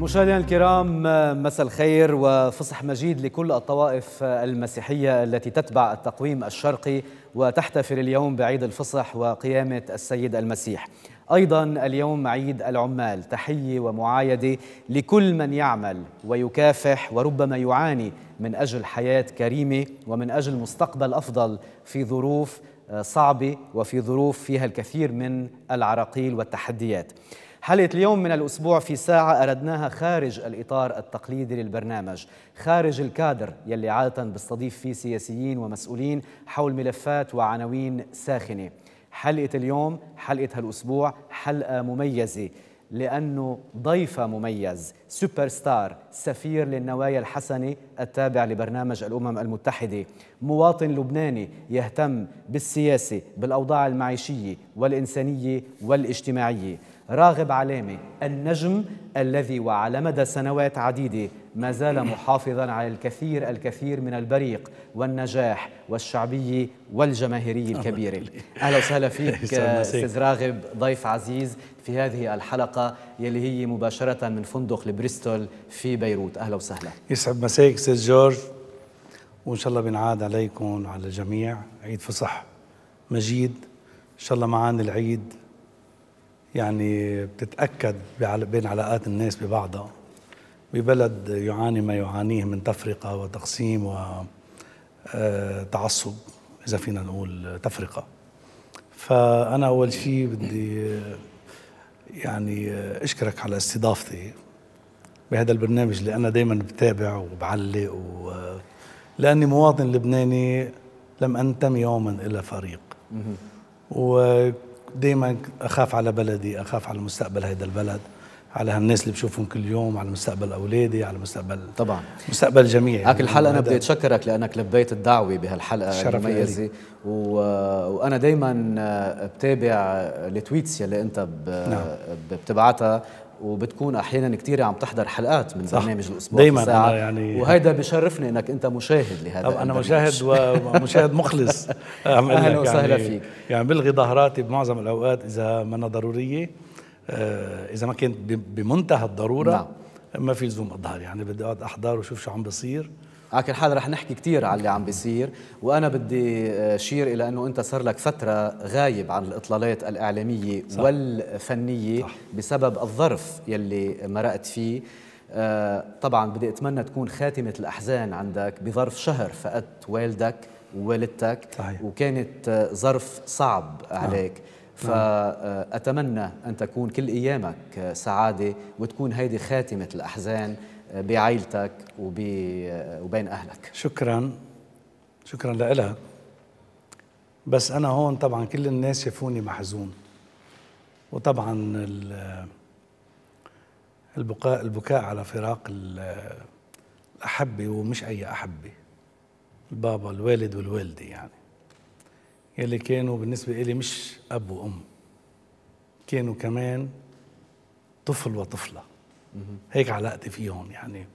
مشاهدينا الكرام مساء الخير وفصح مجيد لكل الطوائف المسيحية التي تتبع التقويم الشرقي وتحتفل اليوم بعيد الفصح وقيامة السيد المسيح أيضا اليوم عيد العمال تحية ومعايدة لكل من يعمل ويكافح وربما يعاني من أجل حياة كريمة ومن أجل مستقبل أفضل في ظروف صعبة وفي ظروف فيها الكثير من العراقيل والتحديات حلقة اليوم من الأسبوع في ساعة أردناها خارج الإطار التقليدي للبرنامج خارج الكادر يلي عادة بستضيف فيه سياسيين ومسؤولين حول ملفات وعناوين ساخنة حلقة اليوم حلقة هالأسبوع حلقة مميزة لأنه ضيفة مميز سوبر ستار سفير للنوايا الحسنة التابع لبرنامج الأمم المتحدة مواطن لبناني يهتم بالسياسة بالأوضاع المعيشية والإنسانية والاجتماعية راغب علامة النجم الذي وعلى مدى سنوات عديدة ما زال محافظا على الكثير الكثير من البريق والنجاح والشعبية والجماهيرية الكبيرة أهلا وسهلا فيك آه، أستاذ راغب ضيف عزيز في هذه الحلقة يلي هي مباشرة من فندق لبريستول في بيروت أهلا وسهلا يسعد مساك أستاذ جورج وإن شاء الله بنعاد عليكم وعلى الجميع عيد فصح مجيد إن شاء الله معانا العيد يعني بتتأكد بين علاقات الناس ببعضها ببلد يعاني ما يعانيه من تفرقة وتقسيم وتعصب آه، إذا فينا نقول تفرقة فأنا أول شيء بدي يعني أشكرك على استضافتي بهذا البرنامج اللي أنا دايما بتابع وبعلق و لأني مواطن لبناني لم أنتمي يوما إلى فريق و دائما اخاف على بلدي اخاف على مستقبل هذا البلد على هالناس اللي بشوفهم كل يوم على مستقبل اولادي على مستقبل طبعا مستقبل جميعي هاك يعني الحلقه انا بدي اتشكرك لانك لبيت الدعوه بهالحلقه المميزه و... وانا دايما بتابع التويتس يلي انت ب... نعم. بتبعتها وبتكون احيانا كثير عم تحضر حلقات من صح. برنامج الاسبوع دايما الساعة يعني وهيدا بشرفني انك انت مشاهد لهذا طب انا مشاهد ومشاهد مخلص اهلا وسهلا يعني فيك يعني بلغي ظهراتي بمعظم الاوقات اذا ما ضروريه آه، اذا ما كنت بمنتهى الضروره نعم. ما في لزوم اظهر يعني بدي اقعد احضر وشوف شو عم بصير على كل حال رح نحكي كثير على اللي عم بيصير وانا بدي اشير آه، الى انه انت صار لك فتره غايب عن الاطلالات الاعلاميه صح. والفنيه صح. بسبب الظرف يلي مرقت فيه آه طبعا بدي اتمنى تكون خاتمه الاحزان عندك بظرف شهر فقدت والدك ووالدتك صحيح. وكانت آه، ظرف صعب نعم. عليك آه. فأتمنى أن تكون كل أيامك آه، سعادة وتكون هيدي خاتمة الأحزان بعائلتك وبين أهلك شكرا شكرا لها بس أنا هون طبعا كل الناس شافوني محزون وطبعا البكاء البكاء على فراق الأحبة ومش أي أحبة البابا الوالد والوالدة يعني يلي كانوا بالنسبة إلي مش أب وأم كانوا كمان طفل وطفلة هيك علاقتي فيهم يعني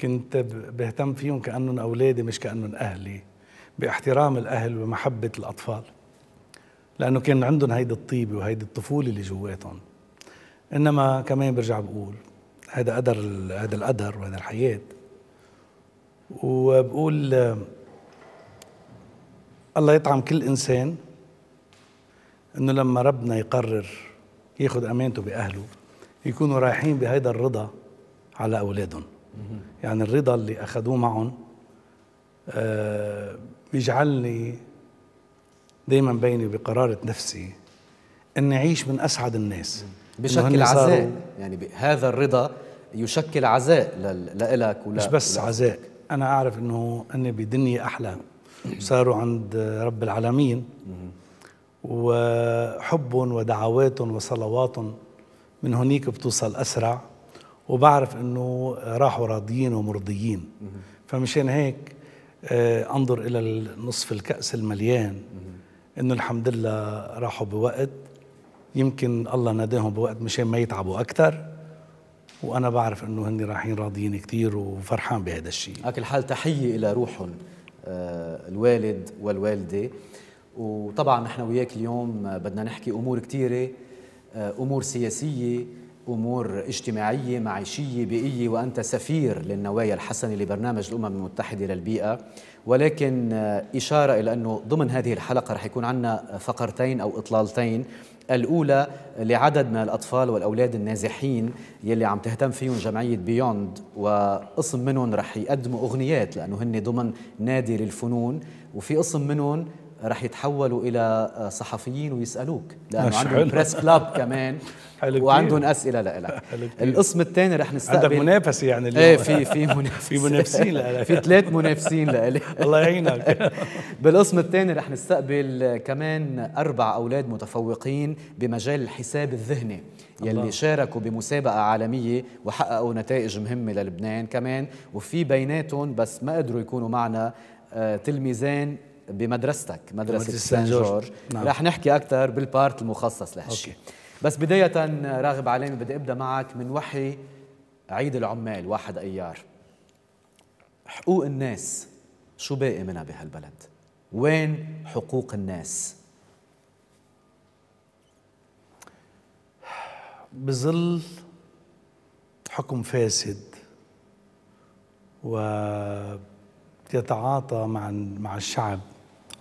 كنت بهتم فيهم كأنهم أولادي مش كأنهم أهلي باحترام الأهل ومحبة الأطفال لأنه كان عندهم هيدي الطيبة وهيدي الطفولة اللي جواتهم إنما كمان برجع بقول هذا قدر هذا القدر وهذا الحياة وبقول الله يطعم كل إنسان إنه لما ربنا يقرر ياخذ أمانته بأهله يكونوا رايحين بهيدا الرضا على أولادهم يعني الرضا اللي أخذوه معهم آه، بيجعلني دايما بيني بقرارة نفسي أني أعيش من أسعد الناس بشكل عزاء يعني هذا الرضا يشكل عزاء لإلك ولا مش بس عزاء أنا أعرف أنه أني بدنيا احلى صاروا عند رب العالمين وحبهم ودعواتهم وصلواتهم من هنيك بتوصل أسرع وبعرف أنه راحوا راضيين ومرضيين فمشان هيك آه، أنظر إلى نصف الكأس المليان أنه الحمد لله راحوا بوقت يمكن الله ناداهم بوقت مشان ما يتعبوا أكثر وانا بعرف انه هن رايحين راضيين كثير وفرحان بهذا الشيء على كل حال تحيه الى روحهم آه، الوالد والوالده وطبعا نحن وياك اليوم بدنا نحكي امور كثيره آه، امور سياسيه امور اجتماعيه معيشيه بيئيه وانت سفير للنوايا الحسنه لبرنامج الامم المتحده للبيئه ولكن آه، اشاره الى انه ضمن هذه الحلقه رح يكون عندنا فقرتين او اطلالتين الاولى لعدد من الاطفال والاولاد النازحين يلي عم تهتم فيهم جمعيه بيوند وقسم منهم رح يقدموا اغنيات لانه هن ضمن نادي للفنون وفي قسم منهم رح يتحولوا الى آه، صحفيين ويسالوك لانه عندهم بريس كلاب كمان وعندهم اسئله لإلك القسم الثاني رح نستقبل عندك منافسه يعني إيه، اليوم ايه في في منافس في منافسين لإلك في ثلاث منافسين لإلي الله يعينك بالقسم الثاني رح نستقبل كمان اربع اولاد متفوقين بمجال الحساب الذهني يلي الله. شاركوا بمسابقة عالمية وحققوا نتائج مهمة للبنان كمان وفي بيناتهم بس ما قدروا يكونوا معنا آه، تلميذان بمدرستك مدرسة سان جورج نعم. رح نحكي أكثر بالبارت المخصص لهالشيء بس بداية راغب علينا بدي أبدأ معك من وحي عيد العمال واحد أيار حقوق الناس شو باقي منها بهالبلد وين حقوق الناس بظل حكم فاسد ويتعاطى مع مع الشعب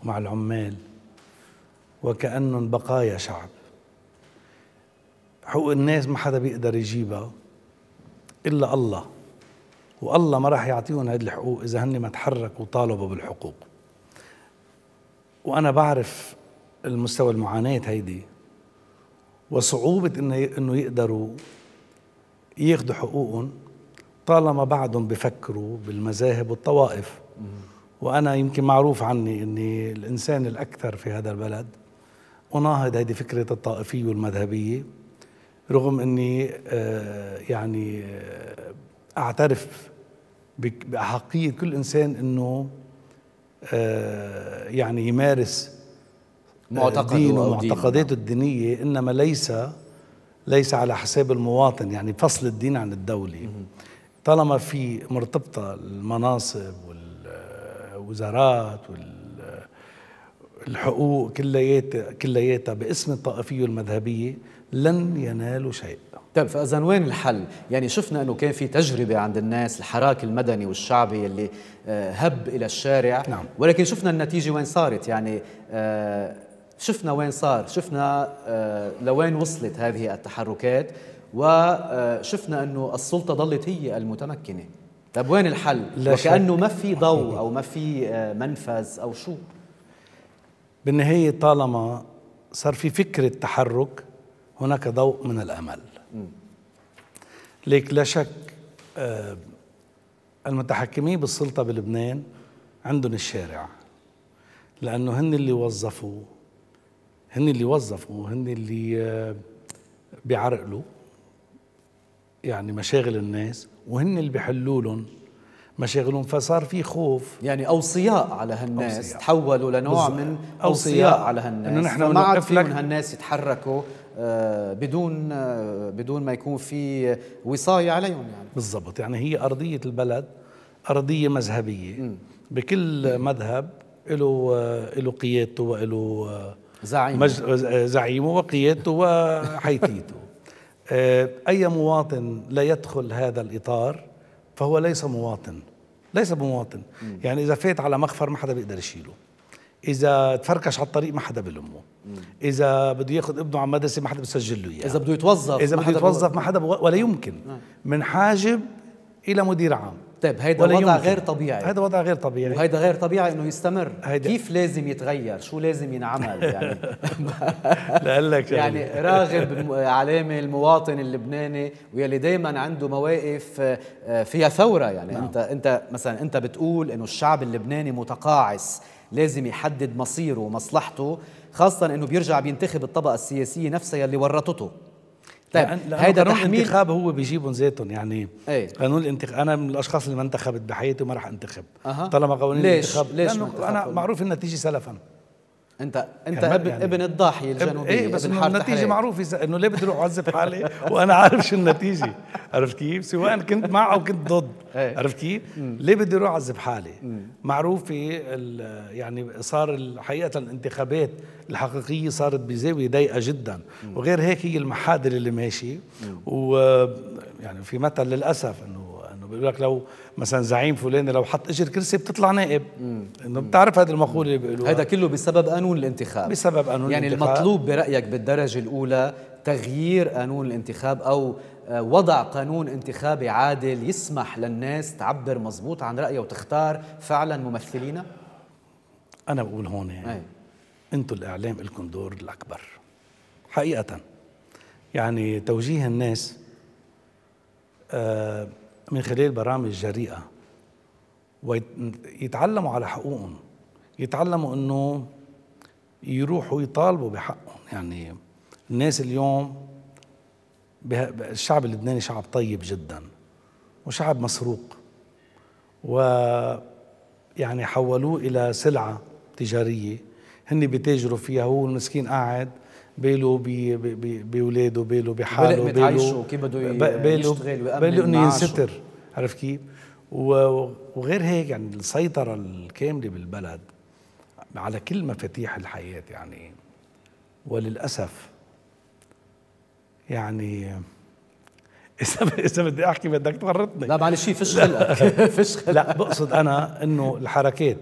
ومع العمال وكأنهم بقايا شعب حقوق الناس ما حدا بيقدر يجيبها إلا الله والله ما راح يعطيهم هذه الحقوق إذا هن ما تحركوا وطالبوا بالحقوق وأنا بعرف المستوى المعاناة هيدي وصعوبة إنه إنه يقدروا ياخذوا حقوقهم طالما بعدهم بفكروا بالمذاهب والطوائف وأنا يمكن معروف عني أني الإنسان الأكثر في هذا البلد أناهض هذه فكرة الطائفية والمذهبية رغم أني آه، يعني آه، أعترف بأحقية كل إنسان أنه آه، يعني يمارس معتقد دينه ومعتقداته الدينية إنما ليس ليس على حساب المواطن يعني فصل الدين عن الدولة طالما في مرتبطة المناصب الوزارات والحقوق كلياتها كلياتها باسم الطائفيه المذهبيه لن ينالوا شيء طيب فاذا وين الحل؟ يعني شفنا انه كان في تجربه عند الناس الحراك المدني والشعبي اللي آه، هب الى الشارع نعم. ولكن شفنا النتيجه وين صارت يعني آه، شفنا وين صار شفنا آه، لوين وصلت هذه التحركات وشفنا انه السلطه ظلت هي المتمكنه طيب وين الحل؟ وكأنه ما في ضوء أو ما في آه، منفذ أو شو بالنهاية طالما صار في فكرة تحرك هناك ضوء من الأمل ليك لا شك آه، المتحكمين بالسلطة بلبنان عندهم الشارع لأنه هن اللي وظفوا هن اللي وظفوا هن اللي آه، بيعرقلوا يعني مشاغل الناس وهن اللي بيحلوا لهم مشاغلهم فصار في خوف يعني اوصياء على هالناس أوصياء. تحولوا لنوع بالزبط. من أوصياء, اوصياء على هالناس انه نحن ما عاد في هالناس يتحركوا آه، بدون آه، بدون ما يكون في وصايه عليهم يعني بالضبط يعني هي ارضيه البلد ارضيه مذهبيه م. بكل م. مذهب له آه، له قيادته وله زعيمه زعيمه وقيادته وحيثيته آه، أي مواطن لا يدخل هذا الإطار فهو ليس مواطن ليس بمواطن مم. يعني إذا فات على مخفر ما حدا بيقدر يشيله إذا تفركش على الطريق ما حدا بلمه إذا بده ياخذ ابنه على مدرسة ما حدا بيسجل له إياه إذا بده يتوظف إذا بده يتوظف ما حدا ولا يمكن مم. نعم. من حاجب إلى مدير عام طيب هيدا وضع يمكن. غير طبيعي هيدا وضع غير طبيعي وهيدا غير طبيعي انه يستمر هيدا. كيف لازم يتغير شو لازم ينعمل يعني لقلك يعني راغب علامه المواطن اللبناني ويلي دائما عنده مواقف آه، فيها ثوره يعني نعم. انت انت مثلا انت بتقول انه الشعب اللبناني متقاعس لازم يحدد مصيره ومصلحته خاصه انه بيرجع بينتخب الطبقه السياسيه نفسها اللي ورطته طيب هيدا قانون تحميل الانتخاب هو بيجيبهم ذاتهم يعني إيه. قانون الانتخاب انا من الاشخاص اللي ما انتخبت بحياتي وما راح انتخب أه. طالما قانون ليش؟ الانتخاب ليش لانه انا معروف النتيجه سلفا انت انت ابن, يعني ابن الضاحيه الجنوبيه ايه بس النتيجه معروفه انه ليه بدي اروح اعذب حالي وانا عارف شو النتيجه عرفت كيف؟ سواء كنت مع او كنت ضد إيه. عرفت كيف؟ ليه بدي اروح اعذب حالي؟ معروفه يعني صار حقيقه الانتخابات الحقيقيه صارت بزاويه ضيقه جدا وغير هيك هي المحادله اللي ماشيه و يعني في مثل للاسف انه انه بيقول لك لو مثلا زعيم فلان لو حط اجر كرسي بتطلع نائب انه بتعرف هذا المقوله اللي بيقولوها هذا كله بسبب قانون الانتخاب بسبب قانون يعني الانتخاب يعني المطلوب برايك بالدرجه الاولى تغيير قانون الانتخاب او آه، وضع قانون انتخابي عادل يسمح للناس تعبر مزبوط عن رايها وتختار فعلا ممثلينا انا بقول هون يعني انتم الاعلام لكم دور الاكبر حقيقه يعني توجيه الناس آه من خلال برامج جريئة ويتعلموا على حقوقهم يتعلموا انه يروحوا يطالبوا بحقهم يعني الناس اليوم الشعب اللبناني شعب طيب جدا وشعب مسروق و يعني حولوه الى سلعه تجاريه هن بيتاجروا فيها هو المسكين قاعد باله بولاده باله بحاله باله كيف بده يشتغل باله انه ينستر عرف كيف؟ وغير هيك يعني السيطرة الكاملة بالبلد على كل مفاتيح الحياة يعني وللأسف يعني إذا إذا بدي أحكي بدك تغرطني لا معلش فش خلقك فش خلقك لا بقصد أنا إنه الحركات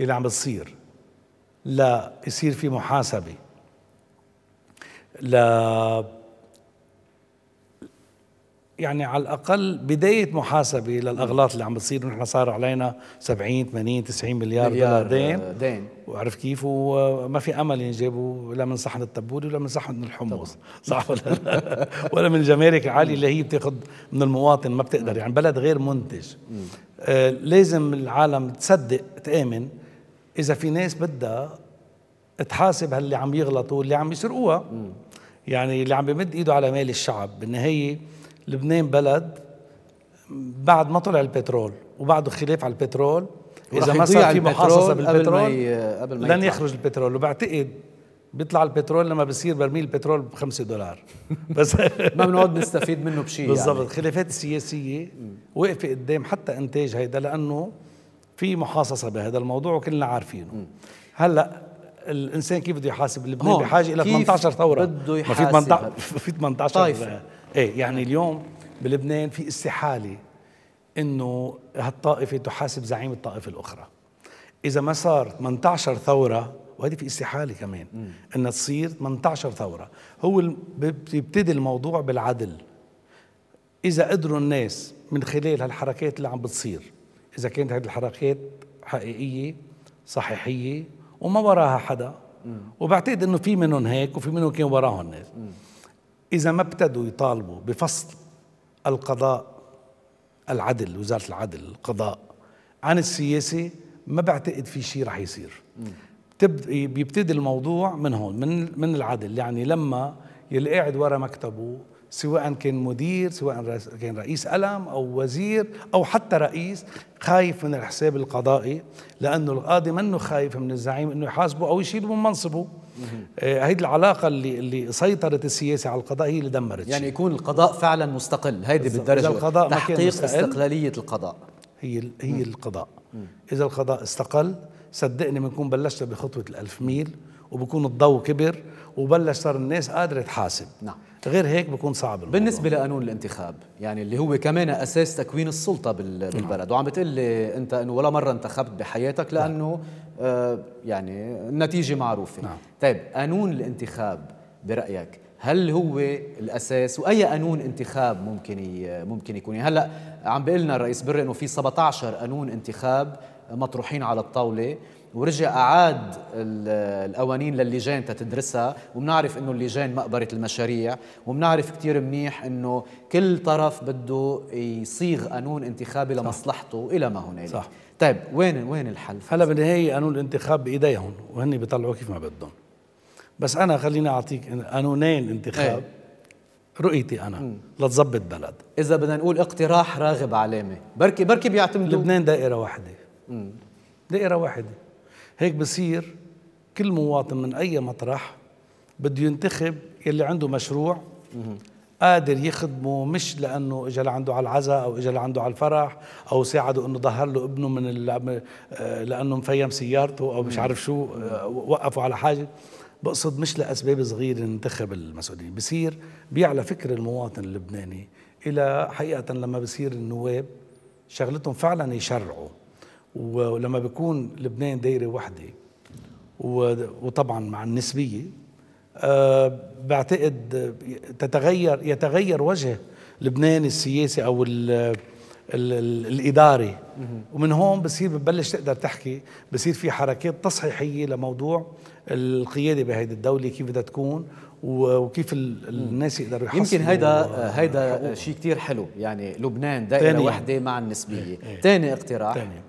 اللي عم بتصير لا يصير في محاسبة ل يعني على الأقل بداية محاسبة للأغلاط اللي عم بتصير ونحن صار علينا 70 80 90 مليار, مليار دولار دين آه، دين وعرف كيف وما في أمل ينجابوا لا من صحن التبوله ولا من صحن الحمص صح ولا لا ولا من الجمارك العالية اللي هي بتاخذ من المواطن ما بتقدر يعني بلد غير منتج آه لازم العالم تصدق تآمن إذا في ناس بدها تحاسب هاللي عم يغلطوا واللي عم يسرقوها يعني اللي عم بمد ايده على مال الشعب بالنهايه لبنان بلد بعد ما طلع البترول وبعده خلاف على البترول اذا ما صار في محاصصه بالبترول قبل ما قبل ما لن يخرج البترول وبعتقد بيطلع البترول لما بصير برميل البترول ب 5 دولار بس ما بنقعد نستفيد منه بشيء يعني. بالضبط يعني. خلافات سياسيه وقفه قدام حتى انتاج هيدا لانه في محاصصه بهذا الموضوع وكلنا عارفينه هلا الانسان كيف بده يحاسب لبنان بحاجه الى 18 ثوره بده يحاسب ما في 18 في 18 طايفة. ايه يعني اليوم بلبنان في استحاله انه هالطائفه تحاسب زعيم الطائفه الاخرى اذا ما صار 18 ثوره وهذه في استحاله كمان انها تصير 18 ثوره هو بيبتدي الموضوع بالعدل اذا قدروا الناس من خلال هالحركات اللي عم بتصير اذا كانت هذه الحركات حقيقيه صحيحيه وما وراها حدا وبعتقد انه في منهم هيك وفي منهم كان وراهم ناس اذا ما ابتدوا يطالبوا بفصل القضاء العدل وزاره العدل القضاء عن السياسه ما بعتقد في شيء رح يصير بيبتدي الموضوع من هون من من العدل يعني لما يلي قاعد ورا مكتبه سواء كان مدير سواء كان رئيس قلم أو وزير أو حتى رئيس خايف من الحساب القضائي لأنه القاضي منه خايف من الزعيم أنه يحاسبه أو يشيله من منصبه آه، هيدي العلاقة اللي, اللي سيطرت السياسة على القضاء هي اللي دمرت يعني يكون القضاء فعلا مستقل هيدي بالدرجة القضاء تحقيق استقلالية القضاء هي هي مم. القضاء مم. إذا القضاء استقل صدقني بنكون بلشنا بخطوة الألف ميل وبكون الضوء كبر وبلش صار الناس قادرة تحاسب نعم غير هيك بكون صعب الموضوع. بالنسبه لقانون الانتخاب يعني اللي هو كمان اساس تكوين السلطه نعم. بالبلد وعم بتقلي انت انه ولا مره انتخبت بحياتك نعم. لانه آه يعني النتيجه معروفه نعم. طيب قانون الانتخاب برايك هل هو الاساس واي قانون انتخاب ممكن ممكن يكون يعني هلا عم بيقول لنا الرئيس بري انه في 17 قانون انتخاب مطروحين على الطاولة ورجع أعاد القوانين للجان تتدرسها وبنعرف إنه اللجان مقبرة المشاريع وبنعرف كتير منيح إنه كل طرف بده يصيغ قانون انتخابي لمصلحته وإلى ما هنالك صح طيب وين وين الحل؟ هلا بالنهاية قانون الانتخاب بإيديهم وهن بيطلعوا كيف ما بدهم بس أنا خليني أعطيك قانونين انتخاب ايه؟ رؤيتي انا مم. لتظبط بلد اذا بدنا نقول اقتراح راغب علامه بركي بركي بيعتمدوا لبنان دائره واحده دائرة واحدة هيك بصير كل مواطن من أي مطرح بده ينتخب يلي عنده مشروع قادر يخدمه مش لانه اجى لعنده على العزاء او اجى لعنده على الفرح او ساعده انه ظهر له ابنه من آه، لانه مفيم سيارته او مش عارف شو آه، وقفوا على حاجه بقصد مش لاسباب صغيره ننتخب المسؤولين بصير بيعلى فكر المواطن اللبناني الى حقيقه لما بصير النواب شغلتهم فعلا يشرعوا ولما بيكون لبنان دايره واحده وطبعا مع النسبيه آه، بعتقد تتغير يتغير وجه لبنان السياسي او ال الاداري ومن هون بصير ببلش تقدر تحكي بصير في حركات تصحيحيه لموضوع القياده بهيدي الدوله كيف بدها تكون وكيف الناس يقدروا يحصلوا يمكن هيدا هيدا شيء كثير حلو يعني لبنان دائره وحده مع النسبيه ثاني إيه، إيه. اقتراح تاني.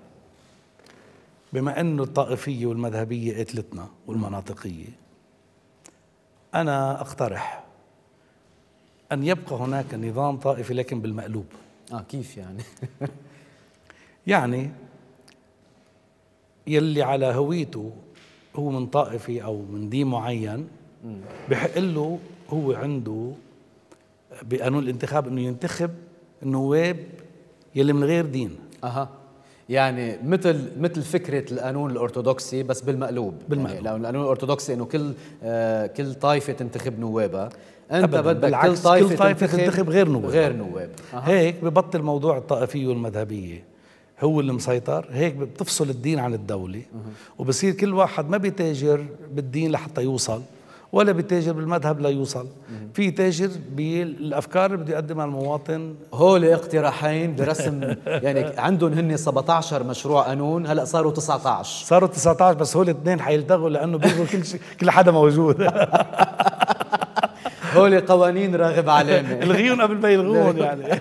بما أنه الطائفية والمذهبية قتلتنا والمناطقية أنا أقترح أن يبقى هناك نظام طائفي لكن بالمقلوب آه كيف يعني؟ يعني يلي على هويته هو من طائفي أو من دين معين بحق له هو عنده بقانون الانتخاب انه ينتخب النواب يلي من غير دين اها يعني مثل مثل فكره القانون الارثوذكسي بس بالمقلوب يعني بالمقلوب يعني القانون الارثوذكسي انه كل آه كل طائفه تنتخب نوابها انت بدك كل طائفه, كل طائفة تنتخب, تنتخب غير نواب غير نواب أه. هيك ببطل موضوع الطائفيه والمذهبيه هو اللي مسيطر هيك بتفصل الدين عن الدولة أه. وبصير كل واحد ما بيتاجر بالدين لحتى يوصل ولا بتاجر بالمذهب ليوصل في تاجر بالافكار اللي بده يقدمها المواطن هول اقتراحين برسم يعني عندهم هن 17 مشروع قانون هلا صاروا 19 صاروا 19 بس هول اثنين حيلتغوا لانه بيلغوا كل شيء كل حدا موجود هول قوانين راغب علامه الغيون قبل ما يلغون يعني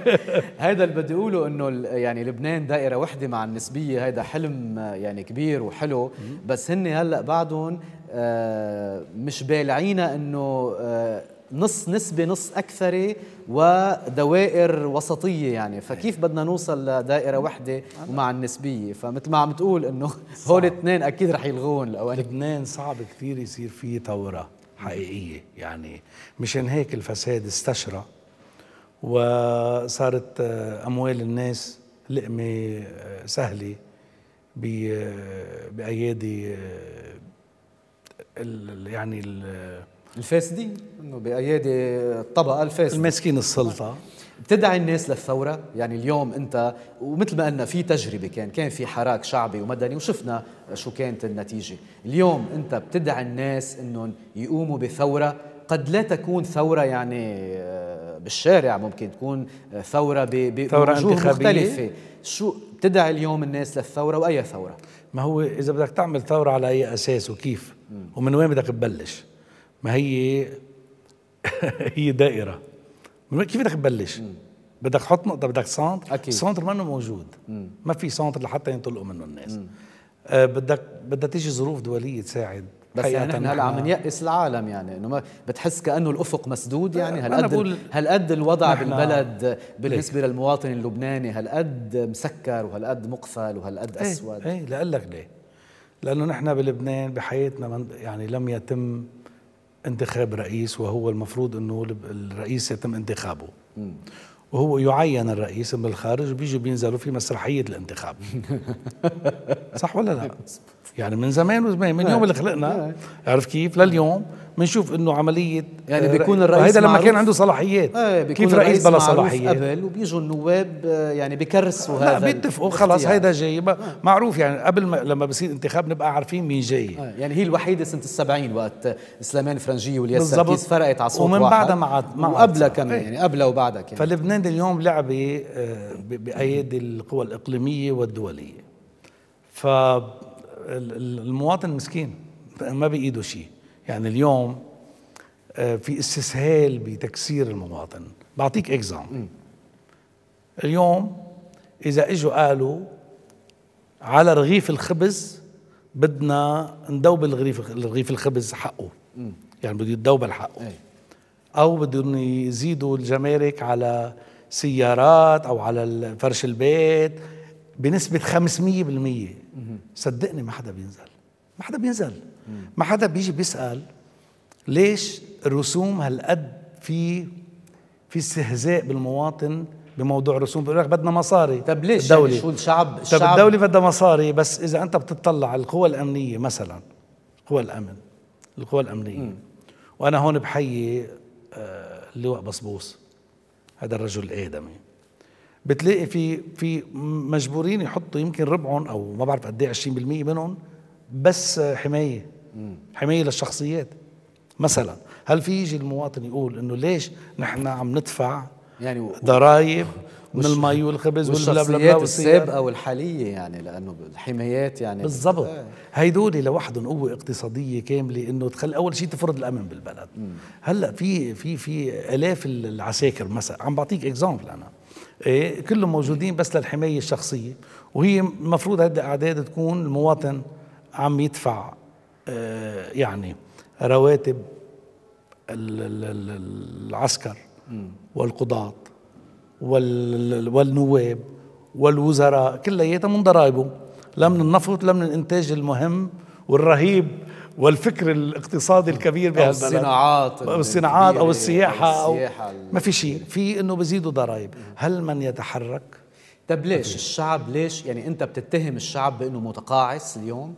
هذا اللي بدي اقوله انه يعني لبنان دائره وحده مع النسبيه هذا حلم آه، يعني كبير وحلو بس هن هلا بعدهم آه، مش بالعينا انه آه، نص نسبة نص أكثر ودوائر وسطية يعني فكيف بدنا نوصل لدائرة وحدة ومع النسبية فمثل ما عم تقول إنه هول الاثنين أكيد رح يلغون الأوان لبنان صعب كثير يصير فيه ثورة حقيقية يعني مشان هيك الفساد استشرى وصارت آه، أموال الناس لقمة سهلة بأيادي ال يعني ال الفاسدين انه بايادي الطبقه الفاسده المسكين السلطه بتدعي الناس للثورة يعني اليوم أنت ومثل ما قلنا في تجربة كان كان في حراك شعبي ومدني وشفنا شو كانت النتيجة اليوم أنت بتدعي الناس أنهم يقوموا بثورة قد لا تكون ثورة يعني آه، بالشارع ممكن تكون آه، ثورة بوجوه مختلفة شو بتدعي اليوم الناس للثورة وأي ثورة ما هو اذا بدك تعمل ثوره على اي اساس وكيف ومن وين بدك تبلش ما هي هي دائره من وين كيف بدك تبلش بدك تحط نقطه بدك سنتر اكيد ما انه موجود مم. ما في سنتر لحتى ينطلقوا منه الناس آه بدك بدها تيجي ظروف دوليه تساعد بس يعني نحن هلا عم نيأس العالم يعني انه ما بتحس كانه الافق مسدود يعني هالقد هالقد الوضع بالبلد بالنسبه للمواطن اللبناني هالقد مسكر وهالقد مقفل وهالقد إيه، اسود ايه لك ليه؟ لانه نحن بلبنان بحياتنا يعني لم يتم انتخاب رئيس وهو المفروض انه الرئيس يتم انتخابه م. وهو يعين الرئيس من الخارج وبيجوا بينزلوا في مسرحية الانتخاب صح ولا لا يعني من زمان وزمان من يوم اللي خلقنا عرف كيف لليوم بنشوف انه عمليه يعني آه، بيكون الرئيس هيدا لما كان عنده صلاحيات آه كيف رئيس بلا صلاحيات قبل وبيجوا النواب آه، يعني بكرسوا هذا لا بيتفقوا خلص يعني. هيدا جاي آه. معروف يعني قبل ما لما بصير انتخاب نبقى عارفين مين جاي ايه يعني هي الوحيده سنه السبعين وقت سليمان فرنجي والياس سركيس فرقت على صوت ومن بعدها مع مع وقبلها كمان إيه. يعني قبلها وبعدها كمان فلبنان اليوم لعبه بايادي القوى الاقليميه والدوليه ف المواطن مسكين ما بايده شيء يعني اليوم آه، في استسهال بتكسير المواطن بعطيك اكزامبل اليوم اذا اجوا قالوا على رغيف الخبز بدنا ندوبل رغيف رغيف الخبز حقه يعني بده يتدوبل حقه او بدهم يزيدوا الجمارك على سيارات او على فرش البيت بنسبه 500% صدقني ما حدا بينزل ما حدا بينزل ما حدا بيجي بيسال ليش الرسوم هالقد في في استهزاء بالمواطن بموضوع الرسوم بيقول لك بدنا مصاري طب ليش يعني الدولة. يعني شو الشعب الشعب طب الدولة بدها مصاري بس إذا أنت بتطلع على القوى الأمنية مثلا قوى الأمن القوى الأمنية م. وأنا هون بحيي آه، اللواء بصبوص هذا الرجل الآدمي بتلاقي في في مجبورين يحطوا يمكن ربعهم او ما بعرف قد ايه 20% منهم بس حمايه حمايه للشخصيات مثلا هل في يجي المواطن يقول انه ليش نحن عم ندفع يعني ضرائب من المي والخبز والشخصيات السابقه والحاليه يعني لانه الحمايات يعني بالضبط آه. هيدول لوحدهم قوه اقتصاديه كامله انه تخلي اول شيء تفرض الامن بالبلد هلا في في في الاف العساكر مثلا عم بعطيك اكزامبل انا إيه كلهم موجودين بس للحمايه الشخصيه وهي المفروض هذه الاعداد تكون المواطن عم يدفع آه، يعني رواتب العسكر والقضاة والنواب والوزراء كلياتها من ضرائبه لا من النفط لا من الانتاج المهم والرهيب والفكر الاقتصادي الكبير بهالبلد الصناعات الصناعات او السياحه او, السياحة أو ما في شيء في انه بزيدوا ضرائب هل من يتحرك طب ليش الشعب ليش يعني انت بتتهم الشعب بانه متقاعس اليوم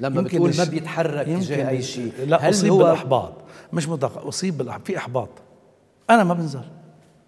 لما بتقول ما بيتحرك تجاه اي شيء لا هل اصيب هو بالاحباط مش مطلق اصيب بالاحباط في احباط انا ما بنزل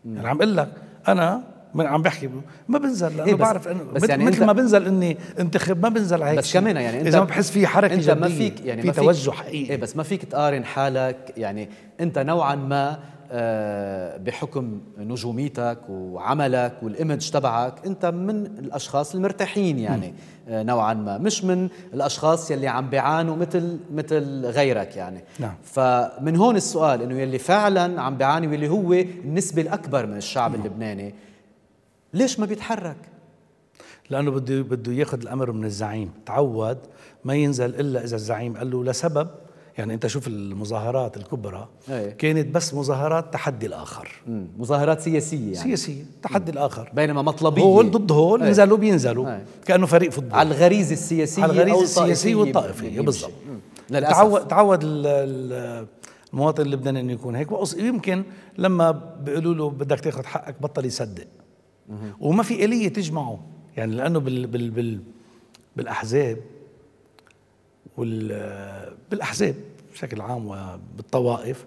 مم. يعني عم اقول لك انا من عم بحكي ما بنزل لانه إيه بعرف انه بس يعني مثل ما بنزل اني انتخب ما بنزل هيك بس كمان يعني انت اذا ما بحس في حركه انت ما فيك يعني في توجه حقيقي إيه بس ما فيك تقارن حالك يعني انت نوعا ما آه، بحكم نجوميتك وعملك والايمج تبعك انت من الاشخاص المرتاحين يعني آه، نوعا ما مش من الاشخاص يلي عم بيعانوا مثل مثل غيرك يعني نعم. فمن هون السؤال انه يلي فعلا عم بيعاني واللي هو النسبه الاكبر من الشعب نعم. اللبناني ليش ما بيتحرك لانه بده بده ياخذ الامر من الزعيم تعود ما ينزل الا اذا الزعيم قال له لسبب يعني انت شوف المظاهرات الكبرى أي. كانت بس مظاهرات تحدي الاخر مم. مظاهرات سياسيه يعني سياسيه تحدي مم. الاخر بينما مطلبيه هول ضد هول ينزلوا ايه. بينزلوا ايه. كانه فريق فوتبول على الغريزه السياسيه على الغريزه السياسيه والطائفيه بالضبط للاسف تعود تعود المواطن اللبناني انه يكون هيك ويمكن لما بيقولوا له بدك تاخذ حقك بطل يصدق وما في اليه تجمعه يعني لانه بال بال بال بالاحزاب وال بالاحزاب بشكل عام وبالطوائف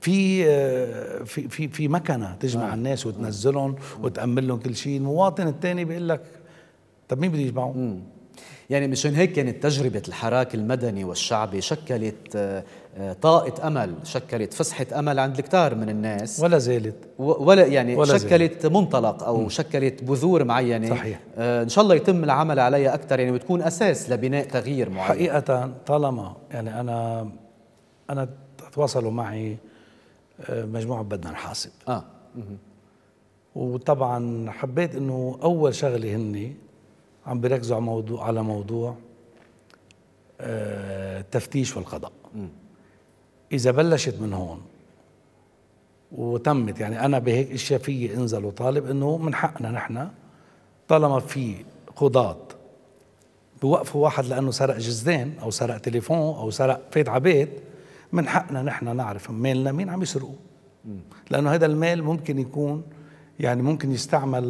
في آه، في في في مكنه تجمع آه. الناس وتنزلهم آه. وتامن لهم كل شيء، المواطن الثاني بيقول لك طب مين بده يجمعه؟ يعني مشان هيك كانت يعني تجربة الحراك المدني والشعبي شكلت آه، آه، طاقة أمل شكلت فسحة أمل عند الكتار من الناس ولا زالت ولا يعني ولا شكلت زالت. منطلق أو م. شكلت بذور معينة صحيح إن شاء الله يتم العمل عليها أكثر يعني وتكون أساس لبناء تغيير معين حقيقة طالما يعني أنا انا تواصلوا معي آه، مجموعه بدنا نحاسب اه وطبعا حبيت انه اول شغله هني عم بيركزوا على موضوع على موضوع آه، التفتيش والقضاء اذا بلشت من هون وتمت يعني انا بهيك اشياء في انزل وطالب انه من حقنا نحن طالما في قضاة بوقفوا واحد لانه سرق جزدان او سرق تليفون او سرق فات على بيت من حقنا نحن نعرف مالنا مين عم يسرقه لانه هذا المال ممكن يكون يعني ممكن يستعمل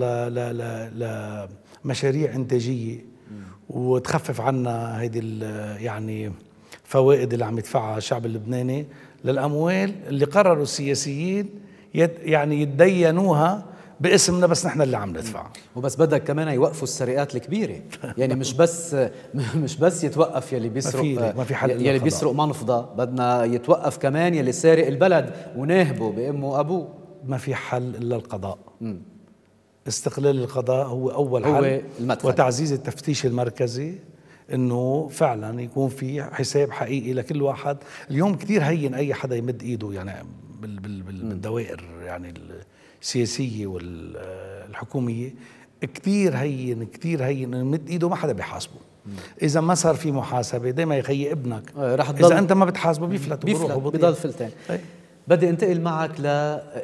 لمشاريع انتاجيه وتخفف عنا هيدي يعني فوائد اللي عم يدفعها الشعب اللبناني للاموال اللي قرروا السياسيين يعني يتدينوها باسمنا بس نحن اللي عم ندفع وبس بدك كمان يوقفوا السرقات الكبيره يعني مش بس مش بس يتوقف يلي بيسرق ما في, ما في حل يلي بيسرق منفضه بدنا يتوقف كمان يلي سارق البلد وناهبه بامه وابوه ما في حل الا القضاء م. استقلال القضاء هو اول هو حل المدخل. وتعزيز التفتيش المركزي انه فعلا يكون في حساب حقيقي لكل واحد اليوم كثير هين اي حدا يمد ايده يعني بالدوائر يعني السياسيه والحكوميه كثير هين كثير هين مد ايده ما حدا بيحاسبه اذا ما صار في محاسبه دائما يا خيي ابنك آه، رح تضل اذا انت ما بتحاسبه بيفلت بيفلت بضل فلتان طيب. بدي انتقل معك ل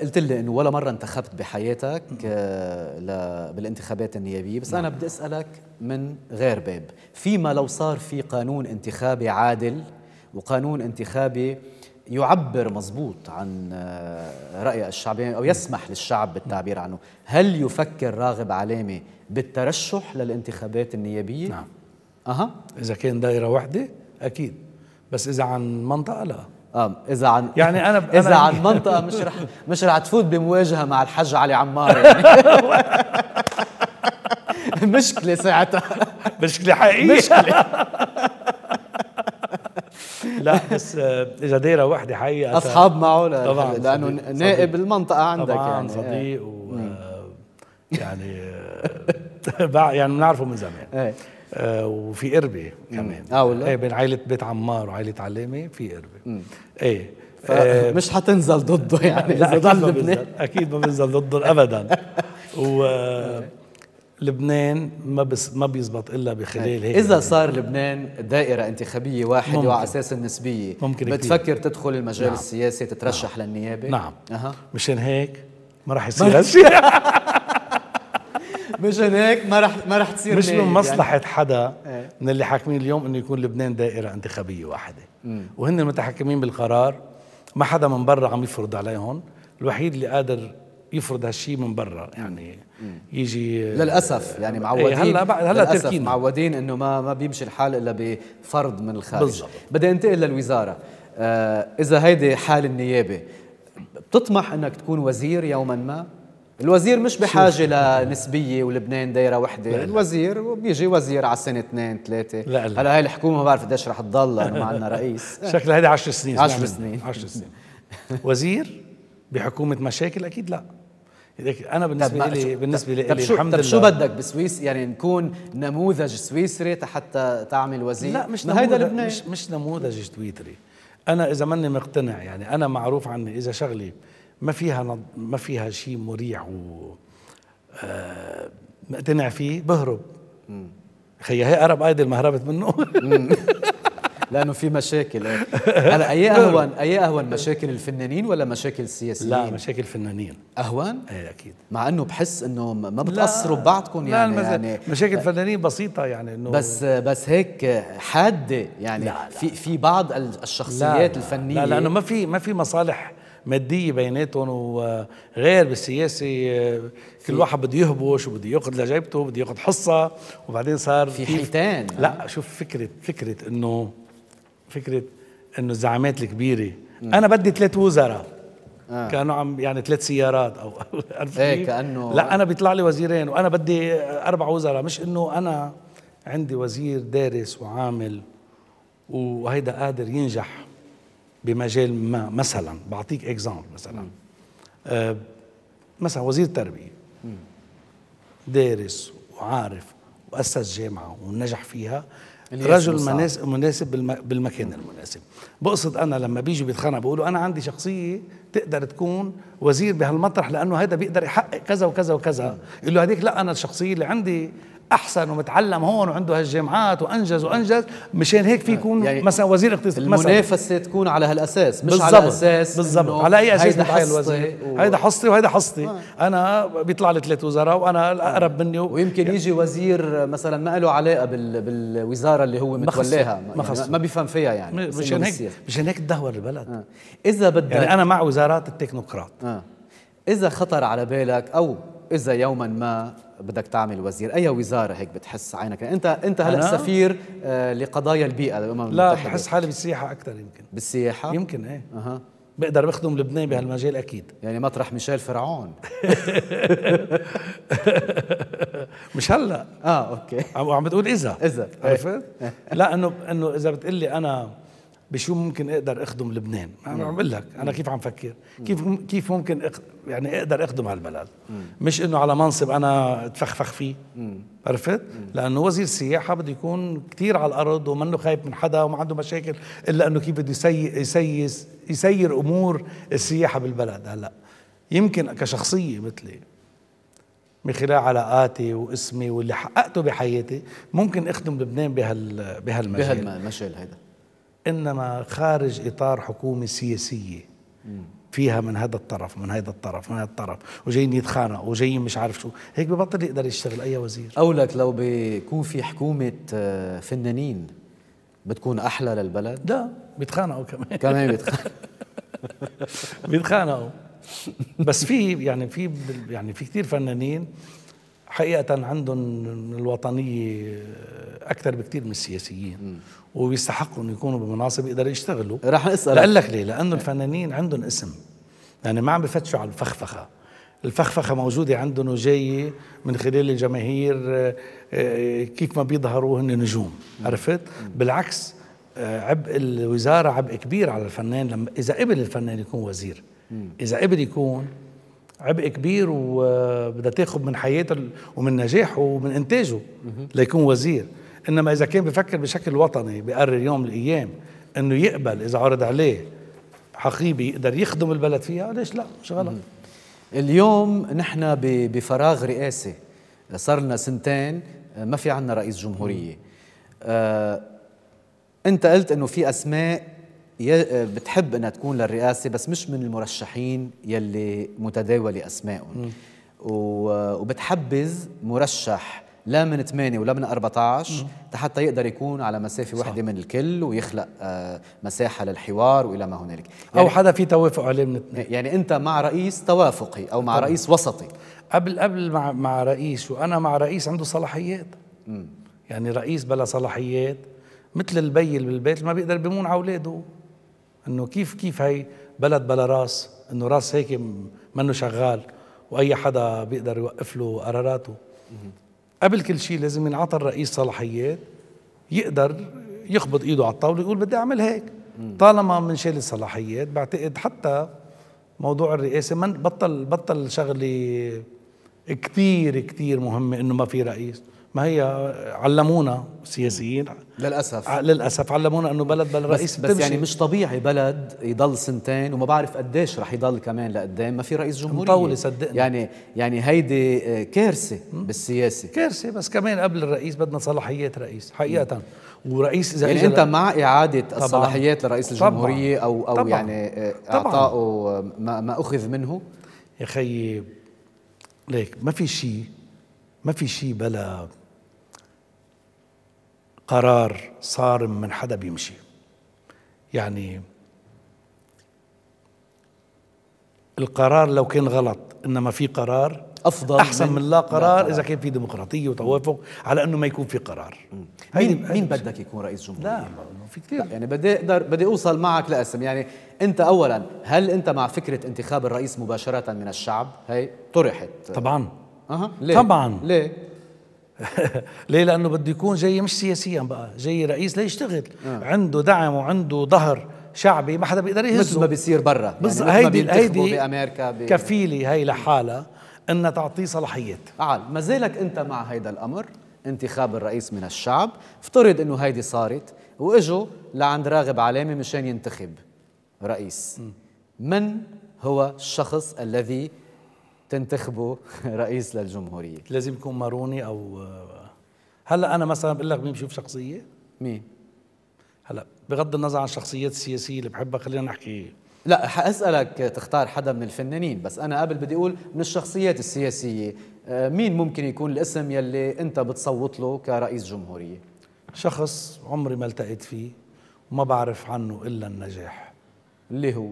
قلت لي انه ولا مره انتخبت بحياتك آه، ل... بالانتخابات النيابيه بس نعم. انا بدي اسالك من غير باب فيما لو صار في قانون انتخابي عادل وقانون انتخابي يعبر مضبوط عن آه، رأي الشعب أو يسمح للشعب بالتعبير عنه هل يفكر راغب علامة بالترشح للانتخابات النيابية؟ نعم أها إذا كان دائرة واحدة أكيد بس إذا عن منطقة لا اه اذا عن يعني انا ب... اذا أنا... عن منطقه مش رح مش رح تفوت بمواجهه مع الحاج علي عمار يعني مشكله ساعتها مشكله حقيقيه مشكله لا بس آه، اذا دايره وحده حقيقه اصحاب معه طبعا لانه نائب المنطقه عندك طبعا يعني إيه. صديق و آه، يعني آه، يعني بنعرفه من زمان إيه. وفي قربة كمان اه ولا ايه بين عائلة بيت عمار وعائلة علامة في قربة ايه مش حتنزل ضده يعني لا اذا ضل اكيد ما بنزل ضده ابدا و إيه. لبنان ما بس ما بيزبط الا بخلال هيك اذا يعني. صار لبنان دائره انتخابيه واحده ممكن. وعلى اساس النسبيه ممكن بتفكر كتير. تدخل المجال نعم. السياسي تترشح نعم. للنيابه نعم أه. مشان هيك ما راح يصير هالشيء مشان هيك ما راح ما راح تصير مش من يعني. مصلحه يعني. حدا إيه. من اللي حاكمين اليوم انه يكون لبنان دائره انتخابيه واحده وهن المتحكمين بالقرار ما حدا من برا عم يفرض عليهم الوحيد اللي قادر يفرض هالشيء من برا يعني يجي للاسف يعني إيه، معودين هلا بعد هلا تركينا معودين انه ما ما بيمشي الحال الا بفرض من الخارج بالضبط بدي انتقل للوزاره آه اذا هيدي حال النيابه بتطمح انك تكون وزير يوما ما الوزير مش بحاجة لنسبية ولبنان دايرة وحدة لا لا. الوزير بيجي وزير على سنة اثنين ثلاثة لا لا. هلا هاي الحكومة ما بعرف قديش رح تضل لانه ما عندنا رئيس شكلها هيدي 10 سنين 10 سنين 10 سنين وزير بحكومة مشاكل أكيد لا انا بالنسبه لي بالنسبه لي طب الحمد طب شو بدك بسويس يعني نكون نموذج سويسري حتى تعمل وزير لا مش هيدا لبنان مش, مش نموذج سويسري انا اذا ماني مقتنع يعني انا معروف عني اذا شغلي ما فيها نض... ما فيها شيء مريح و آه، مقتنع فيه بهرب خيي هي ارب ايدل ما هربت منه لانه في مشاكل هلا اي نعم. اهون اي اهون مشاكل الفنانين ولا مشاكل السياسيين؟ لا مشاكل الفنانين اهون؟ ايه اكيد مع انه بحس انه ما بتاثروا ببعضكم يعني لا يعني, يعني مشاكل الفنانين بسيطه يعني انه بس بس هيك حاده يعني لا لا في في بعض الشخصيات لا الفنيه لا لانه ما في ما في مصالح مادية بيناتهم وغير بالسياسة كل واحد بده يهبش وبده ياخذ لجيبته وبده ياخذ حصة وبعدين صار في حيتان لا شوف فكرة فكرة انه فكره انه الزعامات الكبيره م. انا بدي ثلاث وزراء آه. كانه عم يعني ثلاث سيارات او ايه كانه لا انا بيطلع لي وزيرين وانا بدي اربع وزراء مش انه انا عندي وزير دارس وعامل وهيدا قادر ينجح بمجال ما مثلا بعطيك اكزامبل مثلا آه مثلا وزير التربيه دارس وعارف واسس جامعه ونجح فيها رجل مناسب, مناسب بالمكان المناسب بقصد انا لما بيجي بيتخانق بقولوا انا عندي شخصيه تقدر تكون وزير بهالمطرح لانه هيدا بيقدر يحقق كذا وكذا وكذا آه. يقول له هذيك لا انا الشخصيه اللي عندي احسن ومتعلم هون وعنده هالجامعات وانجز وانجز مشان هيك في آه، يكون يعني مثلا وزير اقتصاد المنافسه مثلا. تكون على هالاساس مش بالزبط. على اساس بالضبط على اي اساس هيدا حصتي الوزير و... هيدا حصتي وهيدا حصتي آه. انا بيطلع لي ثلاث وزراء وانا الاقرب مني و... ويمكن يعني. يجي وزير مثلا ما له علاقه بال... بالوزاره اللي هو متولاها ما, يعني ما بيفهم فيها يعني مشان هيك مشان هيك تدهور البلد آه. اذا بدك يعني انا مع وزارات التكنوقراط آه. اذا خطر على بالك او اذا يوما ما بدك تعمل وزير اي وزاره هيك بتحس عينك يعني انت انت هلا سفير آه، لقضايا البيئه للامم المتحده لا بحس حالي بالسياحه اكثر يمكن بالسياحه يمكن ايه اها بقدر بخدم لبنان بهالمجال اكيد يعني مطرح ميشيل فرعون مش هلا اه اوكي عم بتقول اذا اذا عرفت إيه. لا انه انه اذا بتقول لي انا بشو ممكن اقدر اخدم لبنان انا عم اقول لك انا كيف عم فكر كيف كيف ممكن يعني اقدر اخدم هالبلد مش انه على منصب انا اتفخفخ فيه عرفت لانه وزير السياحه بده يكون كثير على الارض ومنه خايف من حدا وما عنده مشاكل الا انه كيف بده يسير يسير, يسير امور السياحه بالبلد هلا يمكن كشخصيه مثلي من خلال علاقاتي واسمي واللي حققته بحياتي ممكن اخدم لبنان بهال بهالمجال بهالمجال هيدا انما خارج اطار حكومه سياسيه فيها من هذا الطرف من هذا الطرف من هذا الطرف وجايين يتخانقوا وجايين مش عارف شو هيك ببطل يقدر يشتغل اي وزير لك لو بيكون في حكومه آه، فنانين بتكون احلى للبلد لا بيتخانقوا كمان كمان بيتخانقوا بيتخانقوا بس في يعني في يعني في كثير فنانين حقيقة عندهم الوطنية أكثر بكثير من السياسيين وبيستحقوا أن يكونوا بمناصب يقدروا يشتغلوا رح أسأل لأقول لك ليه لأنه إيه. الفنانين عندهم اسم يعني ما عم بفتشوا على الفخفخة الفخفخة موجودة عندهم وجاية من خلال الجماهير آه، آه، كيف ما بيظهروا هن نجوم عرفت؟ بالعكس آه، عبء الوزارة عبء كبير على الفنان لما إذا قبل الفنان يكون وزير إذا قبل يكون عبء كبير وبدها تاخذ من حياته ومن نجاحه ومن انتاجه ليكون وزير انما اذا كان بفكر بشكل وطني بقرر يوم من الايام انه يقبل اذا عرض عليه حقيبه يقدر يخدم البلد فيها ليش لا مش غلط اليوم نحن بفراغ رئاسي صار لنا سنتين ما في عندنا رئيس جمهوريه آه انت قلت انه في اسماء بتحب انها تكون للرئاسه بس مش من المرشحين يلي متداوله اسمائهم وبتحبذ مرشح لا من 8 ولا من 14 حتى يقدر يكون على مسافه واحده من الكل ويخلق آه، مساحه للحوار والى ما هنالك يعني او حدا في توافق عليه من اثنين يعني انت مع رئيس توافقي او مع طبعا. رئيس وسطي قبل قبل مع مع رئيس وانا مع رئيس عنده صلاحيات يعني رئيس بلا صلاحيات مثل البي اللي بالبيت ما بيقدر بيمون على اولاده انه كيف كيف هي بلد بلا راس انه راس هيك منه شغال واي حدا بيقدر يوقف له قراراته قبل كل شيء لازم ينعطى الرئيس صلاحيات يقدر يخبط ايده على الطاوله يقول بدي اعمل هيك طالما منشال الصلاحيات بعتقد حتى موضوع الرئاسه من بطل بطل شغله كثير كثير مهمه انه ما في رئيس ما هي علمونا سياسيين للاسف آه، للاسف علمونا انه بلد بلا رئيس بس, بس يعني مش طبيعي بلد يضل سنتين وما بعرف قديش رح يضل كمان لقدام ما في رئيس جمهوريه مطولة صدقني يعني يعني هيدي آه، كارثه بالسياسه كارثه بس كمان قبل الرئيس بدنا صلاحيات رئيس حقيقه م. ورئيس اذا يعني انت مع اعاده طبعًا. الصلاحيات لرئيس الجمهوريه طبعًا. او او طبعًا. يعني آه، اعطائه ما, ما اخذ منه يا خيي ليك ما في شيء ما في شيء بلا قرار صارم من حدا بيمشي يعني القرار لو كان غلط انما في قرار افضل احسن من لا قرار, لا قرار اذا كان في ديمقراطيه وتوافق على انه ما يكون في قرار مين مين بدك يكون رئيس جمهوريه لا في كثير يعني بدي اقدر بدي اوصل معك لاسم يعني انت اولا هل انت مع فكره انتخاب الرئيس مباشره من الشعب هي طرحت طبعا اها ليه؟ طبعا ليه ليه لانه بده يكون جاي مش سياسيا بقى جاي رئيس ليشتغل آه. عنده دعم وعنده ظهر شعبي ما حدا بيقدر يهزه مثل ما بيصير برا بس يعني هيدي هيدي بامريكا بي... كفيله هي لحالها انها تعطيه صلاحيات تعال ما زالك انت مع هيدا الامر انتخاب الرئيس من الشعب افترض انه هيدي صارت واجوا لعند راغب علامه مشان ينتخب رئيس م. من هو الشخص الذي تنتخبوا رئيس للجمهورية لازم يكون ماروني أو هلا أنا مثلا بقول لك مين بشوف شخصية مين؟ هلا بغض النظر عن الشخصيات السياسية اللي بحبها خلينا نحكي لا حاسالك تختار حدا من الفنانين بس انا قبل بدي اقول من الشخصيات السياسيه آه، مين ممكن يكون الاسم يلي انت بتصوت له كرئيس جمهوريه شخص عمري ما التقيت فيه وما بعرف عنه الا النجاح اللي هو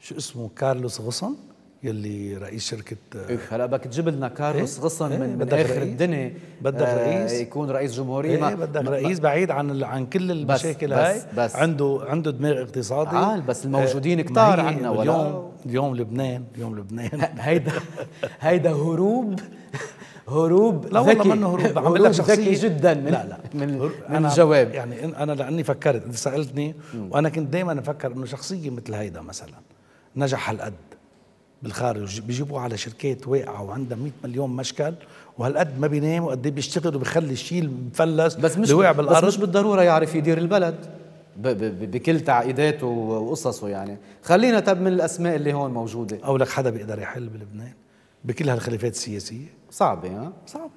شو اسمه كارلوس غصن يلي رئيس شركه آه، إيه، هلا بدك تجيب لنا كارلوس إيه؟ غصن إيه؟ من, من اخر رئيس؟ الدنيا بدك آه، رئيس آه يكون رئيس جمهوريه إيه بدك رئيس بعيد عن عن كل المشاكل بس هاي بس عنده عنده دماغ اقتصادي عال آه، بس الموجودين كتار عنا ولا اليوم اليوم لبنان اليوم لبنان هيدا هيدا هروب هروب لا والله منه هروب عم لك ذكي جدا من لا لا من, من الجواب يعني انا لاني فكرت انت سالتني وانا كنت دائما افكر انه شخصيه مثل هيدا مثلا نجح هالقد بالخارج بيجيبوه على شركات واقعه وعندها 100 مليون مشكل وهالقد ما بينام وقد ايه بيشتغل وبيخلي الشيء المفلس بس مش وقع بالارض بس مش بالضروره يعرف يدير البلد ب ب بكل تعقيداته وقصصه يعني خلينا تب من الاسماء اللي هون موجوده او لك حدا بيقدر يحل بلبنان بكل هالخلافات السياسيه صعبه ها صعب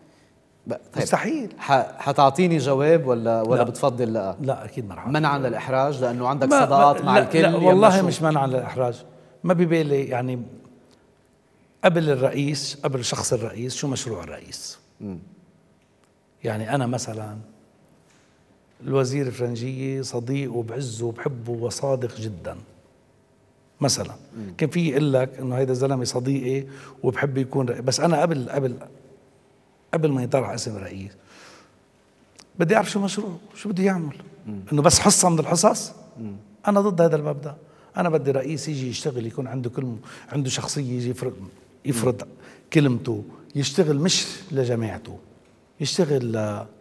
طيب. مستحيل حتعطيني جواب ولا ولا لا. بتفضل لا لا اكيد ما راح منع منعا للاحراج لانه عندك صداقات مع لا الكل لا والله مش منعا للاحراج ما ببالي يعني قبل الرئيس قبل شخص الرئيس شو مشروع الرئيس يعني أنا مثلا الوزير الفرنجية صديق وبعزه وبحبه وصادق جدا مثلا كان في يقول لك انه هيدا زلمه صديقي وبحب يكون رئيس بس انا قبل قبل قبل ما يطلع اسم رئيس بدي اعرف شو مشروعه شو بده يعمل انه بس حصه من الحصص انا ضد هذا المبدا انا بدي رئيس يجي يشتغل يكون عنده كل عنده شخصيه يجي يفرق يفرض كلمته يشتغل مش لجماعته يشتغل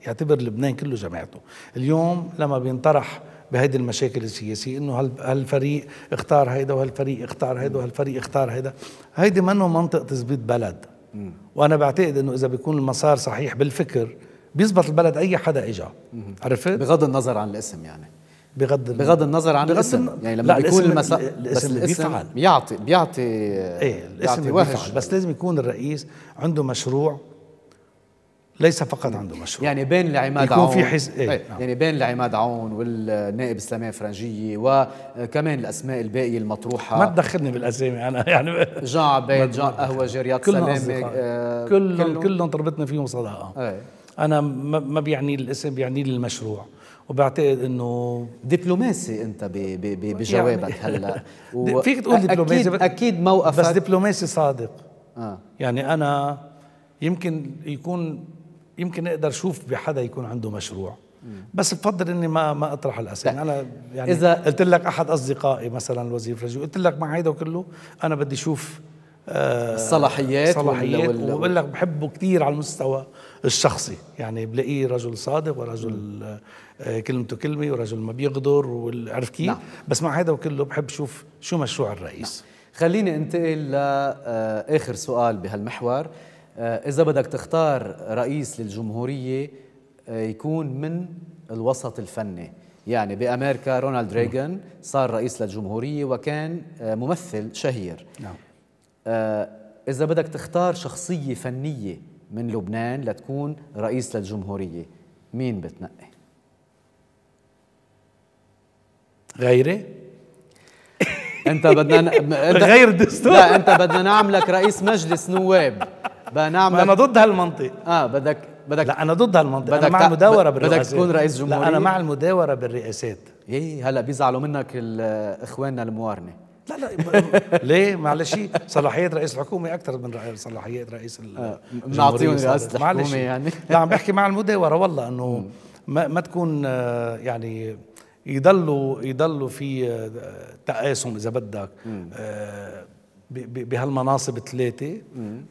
يعتبر لبنان كله جماعته اليوم لما بينطرح بهيدي المشاكل السياسية انه هالفريق اختار هيدا وهالفريق اختار هيدا وهالفريق اختار هيدا هيدي منه منطق تثبيت بلد وانا بعتقد انه اذا بيكون المسار صحيح بالفكر بيزبط البلد اي حدا اجا عرفت بغض النظر عن الاسم يعني بغض النظر بغض النظر عن بغض الاسم يعني لما بيكون المسا... الاسم بس الاسم بيفعل بيعطي بيعطي ايه الاسم بيعطي بيفعل بس لازم يكون الرئيس عنده مشروع ليس فقط عنده مشروع يعني بين العماد عون في حز... ايه. ايه. نعم. يعني بين العماد عون والنائب السلامية فرنجيه وكمان آه، الاسماء الباقيه المطروحه ما تدخلني بالاسامي انا يعني جان عبيد جان قهوجي رياض سلامه آه كلهم كلهم طربتنا فيهم صداقه ايه. انا ما بيعني الاسم بيعني لي المشروع وبعتقد انه دبلوماسي انت يعني بجوابك يعني هلا و... فيك تقول دبلوماسي اكيد اكيد موقفك بس دبلوماسي صادق آه. يعني انا يمكن يكون يمكن اقدر اشوف بحدا يكون عنده مشروع بس بفضل اني ما ما اطرح الاسئله انا يعني اذا قلت لك احد اصدقائي مثلا الوزير الفلاني قلت لك مع هيدا وكله انا بدي اشوف آه الصلاحيات صلاحيات وبقول لك بحبه كثير على المستوى الشخصي يعني بلاقيه رجل صادق ورجل م. آه، كلمته كلمه ورجل ما بيغدر وعرف كيف نعم. بس مع هذا وكله بحب اشوف شو مشروع الرئيس نعم. خليني انتقل لاخر آه، سؤال بهالمحور آه، اذا بدك تختار رئيس للجمهوريه يكون من الوسط الفني يعني بامريكا رونالد نعم. ريغان صار رئيس للجمهوريه وكان ممثل شهير نعم اذا بدك تختار شخصيه فنيه من لبنان لتكون رئيس للجمهوريه مين بتنقي غيري انت بدنا ن... انت... غير الدستور لا انت بدنا نعملك رئيس مجلس نواب بدنا نعمل انا ضد هالمنطق اه بدك بدك لا انا ضد هالمنطق بدك انا مع المداوره بالرئاسات بدك تكون رئيس جمهوريه لا انا مع المداوره بالرئاسات ايه هلا بيزعلوا منك اخواننا الموارنه لا لا ليه معلش صلاحيات رئيس الحكومه اكثر من صلاحيات رئيس بنعطيهم آه، رئاسه الحكومه يعني لا عم بحكي مع المداوره والله انه ما, ما تكون آه، يعني يضلوا يضلوا في آه، تقاسم اذا بدك آه، بهالمناصب الثلاثه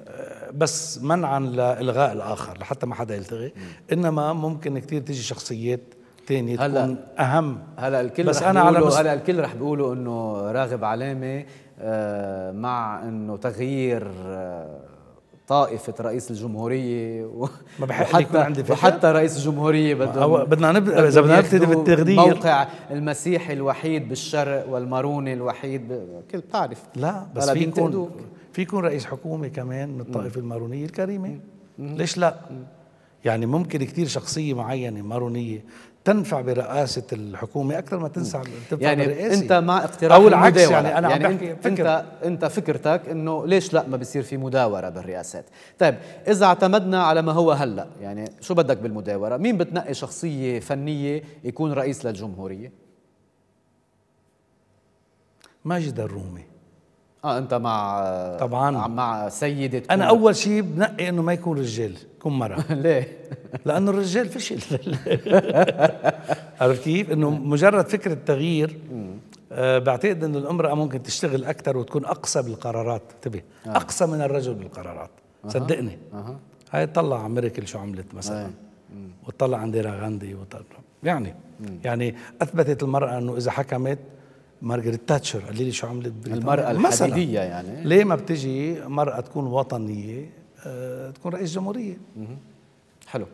آه، بس منعا لالغاء الاخر لحتى ما حدا يلتغي انما ممكن كثير تيجي شخصيات ثانيه تكون هلا اهم هلا الكل بس انا على هلا الكل رح بيقولوا انه راغب علامه مع انه تغيير طائفة رئيس الجمهورية و... ما وحتى عندي فكرة. وحتى رئيس الجمهورية بده بدنا نبدا اذا بدنا نبتدي بالتغيير موقع المسيحي الوحيد بالشرق والماروني الوحيد ب... كل بتعرف لا بس في يكون في يكون رئيس حكومة كمان من الطائفة المارونية الكريمة ليش لا؟ يعني ممكن كثير شخصية معينة مارونية تنفع برئاسة الحكومة أكثر ما تنفع تنفع يعني برئاسة أنت مع اقتراح أو العكس المداورة. يعني أنا يعني عم بحكي فكر. أنت أنت فكرتك إنه ليش لا ما بصير في مداورة بالرئاسات؟ طيب إذا اعتمدنا على ما هو هلا يعني شو بدك بالمداورة؟ مين بتنقي شخصية فنية يكون رئيس للجمهورية؟ ماجد الرومي اه انت مع طبعا مع سيدة انا اول شيء بنقي انه ما يكون رجال كن مرة ليه؟ لأنه الرجال فشل عرفت كيف؟ إنه مجرد فكرة تغيير أه بعتقد انه الامراه ممكن تشتغل اكثر وتكون اقصى بالقرارات انتبه آه. اقصى من الرجل بالقرارات آه. صدقني آه. هاي طلع ميركل شو عملت مثلا آه. وطلع عندي راغاندي وطلع يعني يعني اثبتت المراه انه اذا حكمت مارغريت تاتشر قال لي شو عملت المراه الحديديه يعني ليه ما بتجي مراه تكون وطنيه آه، تكون رئيس جمهوريه حلو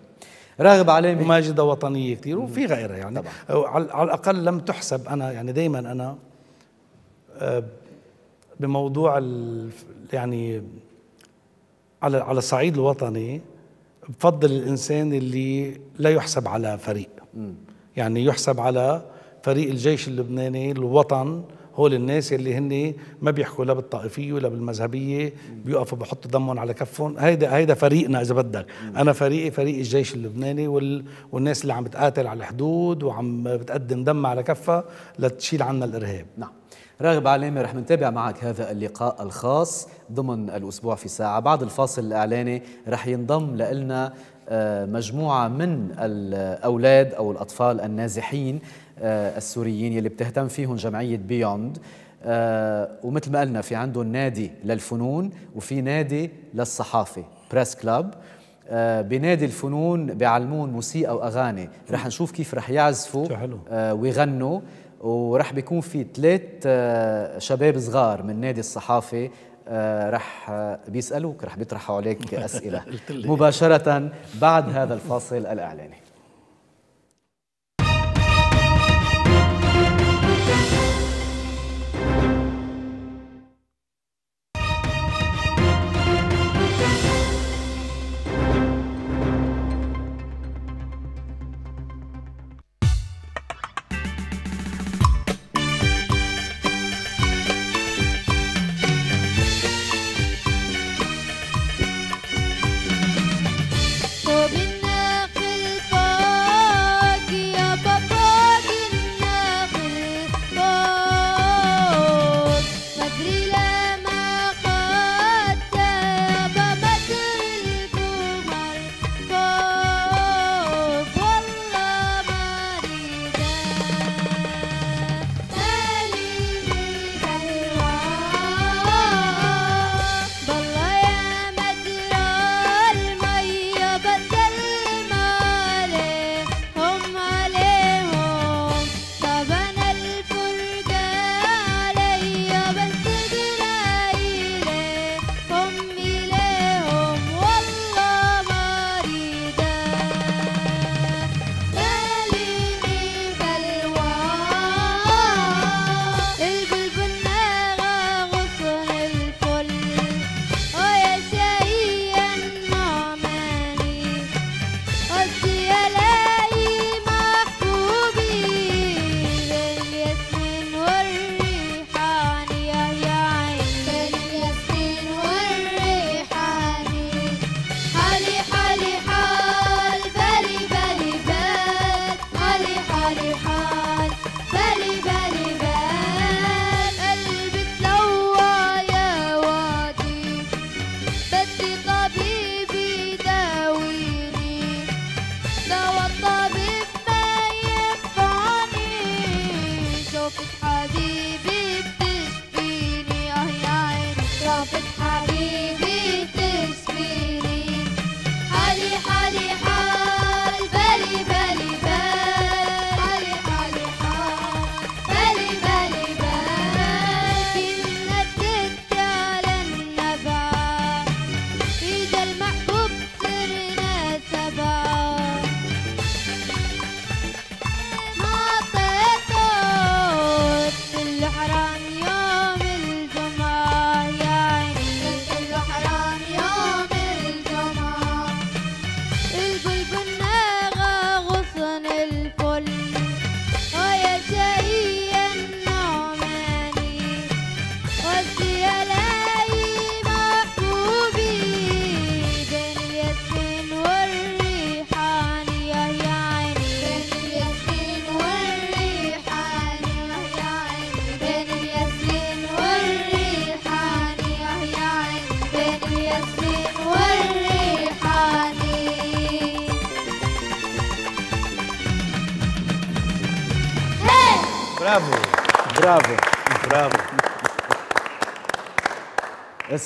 راغب عليه وماجده وطنيه كثير وفي غيرها يعني طبعا. على الاقل لم تحسب انا يعني دائما انا آه، بموضوع يعني على على الصعيد الوطني بفضل الانسان اللي لا يحسب على فريق يعني يحسب على فريق الجيش اللبناني الوطن هول الناس اللي هن ما بيحكوا لا بالطائفيه ولا بالمذهبيه بيقفوا بحطوا دمهم على كفهم هيدا هيدا فريقنا اذا بدك انا فريقي فريق الجيش اللبناني وال والناس اللي عم بتقاتل على الحدود وعم بتقدم دم على كفها لتشيل عنا الارهاب نعم راغب علامة رح نتابع معك هذا اللقاء الخاص ضمن الأسبوع في ساعة بعد الفاصل الإعلاني رح ينضم لنا آه، مجموعة من الأولاد أو الأطفال النازحين آه، السوريين يلي بتهتم فيهم جمعية بيوند آه، ومثل ما قلنا في عندهم نادي للفنون وفي نادي للصحافة بريس كلاب بنادي الفنون بيعلمون موسيقى واغاني رح نشوف كيف رح يعزفوا ويغنوا ورح بيكون في ثلاث آه، شباب صغار من نادي الصحافه آه، رح آه، بيسألوك رح بيطرحوا عليك أسئلة مباشرة بعد هذا الفاصل الإعلاني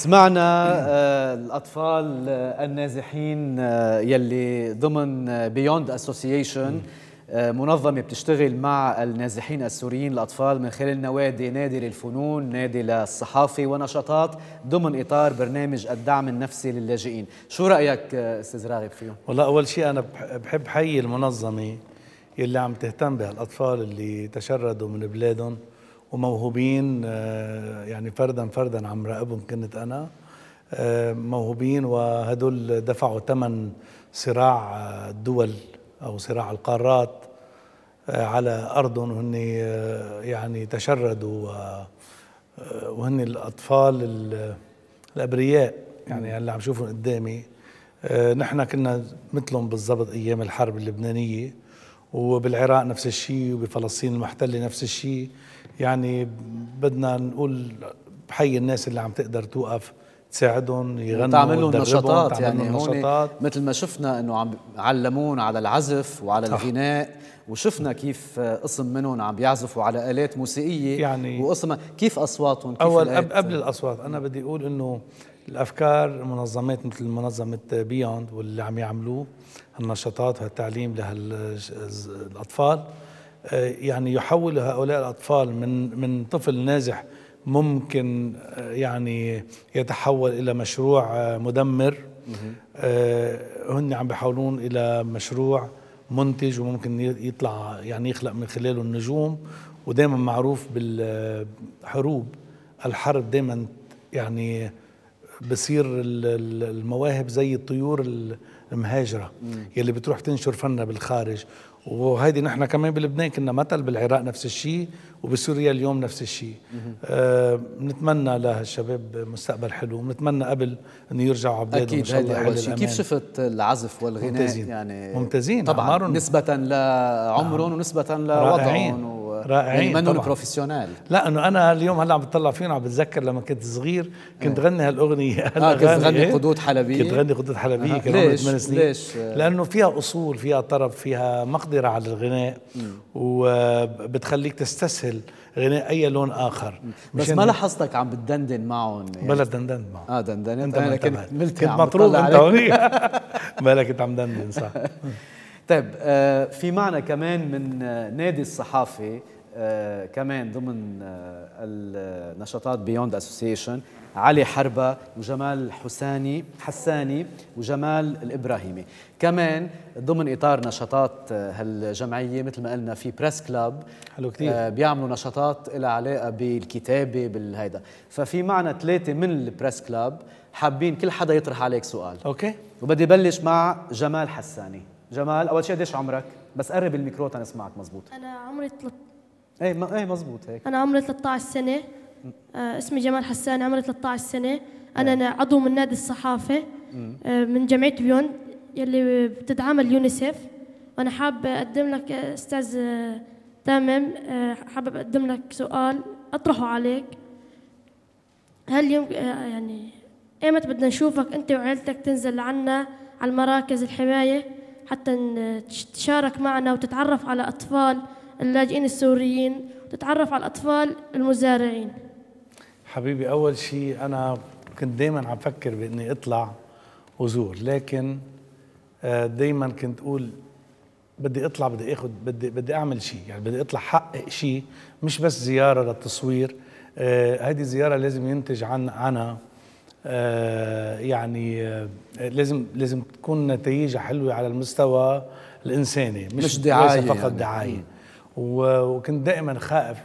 سمعنا آه، الاطفال آه، النازحين آه، يلي ضمن بيوند اسوسيشن منظمة بتشتغل مع النازحين السوريين الأطفال من خلال نوادي نادي للفنون نادي للصحافة ونشاطات ضمن إطار برنامج الدعم النفسي للاجئين شو رأيك أستاذ راغب فيهم؟ والله أول شيء أنا بحب حي المنظمة اللي عم تهتم بها الأطفال اللي تشردوا من بلادهم وموهوبين آه، يعني فردا فردا عم راقبهم كنت انا آه، موهوبين وهدول دفعوا ثمن صراع آه، الدول او صراع القارات على ارضهم وهن يعني تشردوا وهن الاطفال الابرياء يعني هلا عم شوفهم قدامي نحن كنا مثلهم بالضبط ايام الحرب اللبنانيه وبالعراق نفس الشيء وبفلسطين المحتله نفس الشيء يعني بدنا نقول بحي الناس اللي عم تقدر توقف تساعدهم يغنوا تعملوا نشاطات يعني هون مثل ما شفنا انه عم علمون على العزف وعلى الغناء وشفنا كيف قسم منهم عم بيعزفوا على الات موسيقيه يعني وقسم كيف اصواتهم كيف اول قبل الاصوات انا بدي اقول انه الافكار منظمات مثل منظمه بيوند واللي عم يعملوه النشاطات والتعليم لهالاطفال آه، يعني يحول هؤلاء الأطفال من من طفل نازح ممكن آه، يعني يتحول إلى مشروع آه، مدمر هن عم بيحولون إلى مشروع منتج وممكن يطلع يعني يخلق من خلاله النجوم ودائما معروف بالحروب الحرب دائما يعني بصير المواهب زي الطيور المهاجره يلي بتروح تنشر فنها بالخارج وهيدي نحن كمان بلبنان كنا مثل بالعراق نفس الشيء وبسوريا اليوم نفس الشيء آه، بنتمنى أه لهالشباب مستقبل حلو ونتمنى قبل انه يرجعوا على بلادهم اكيد الله اول شيء كيف شفت العزف والغناء ممتازين. يعني ممتازين طبعا نسبة لعمرهم نعم. ونسبة لوضعهم رائعين يعني منهم بروفيسيونال لا انه انا اليوم هلا عم بتطلع فيهم عم بتذكر لما كنت صغير كنت إيه. غني هالاغنيه آه كنت غني قدود حلبيه كنت غني قدود حلبيه كان عمري 8 سنين ليش؟ لانه فيها اصول فيها طرب فيها مقدره على الغناء وبتخليك تستسهل غناء اي لون اخر بس ما لاحظتك عم بتدندن معهم يعني بلا دندن معهم اه دندنت انت كنت كنت مطروق انت هونيك بلا كنت عم دندن صح طيب آه، في معنا كمان من آه، نادي الصحافه آه، كمان ضمن النشاطات بيوند اسوسيشن علي حربة وجمال حساني حساني وجمال الإبراهيمي كمان ضمن إطار نشاطات هالجمعية مثل ما قلنا في بريس كلاب حلو كتير. بيعملوا نشاطات لها علاقة بالكتابة بالهيدا ففي معنا ثلاثة من البريس كلاب حابين كل حدا يطرح عليك سؤال أوكي وبدي بلش مع جمال حساني جمال اول شيء قديش عمرك بس قرب الميكرو تنسمعك مزبوط انا عمري تلت... ايه ما... ايه مزبوط هيك انا عمري 13 سنه آه اسمي جمال حسان عمري 13 سنه انا م. إيه. عضو من نادي الصحافه آه من جمعيه بيون يلي بتدعم اليونيسيف وانا حابب اقدم لك آه، استاذ آه، تامم آه حابب اقدم لك سؤال اطرحه عليك هل يمكن آه، يعني ايمت بدنا نشوفك انت وعيلتك تنزل عنا على المراكز الحمايه حتى تشارك معنا وتتعرف على أطفال اللاجئين السوريين وتتعرف على الأطفال المزارعين حبيبي أول شيء أنا كنت دايما عم فكر بإني أطلع وزور لكن آه، دايما كنت أقول بدي اطلع بدي اخذ بدي بدي اعمل شيء يعني بدي اطلع حقق شيء مش بس زياره للتصوير هذه آه زياره لازم ينتج عن عنها آه، يعني آه، لازم لازم تكون نتائجها حلوه على المستوى الانساني مش, مش دعايه فقط يعني. دعايه وكنت دائما خائف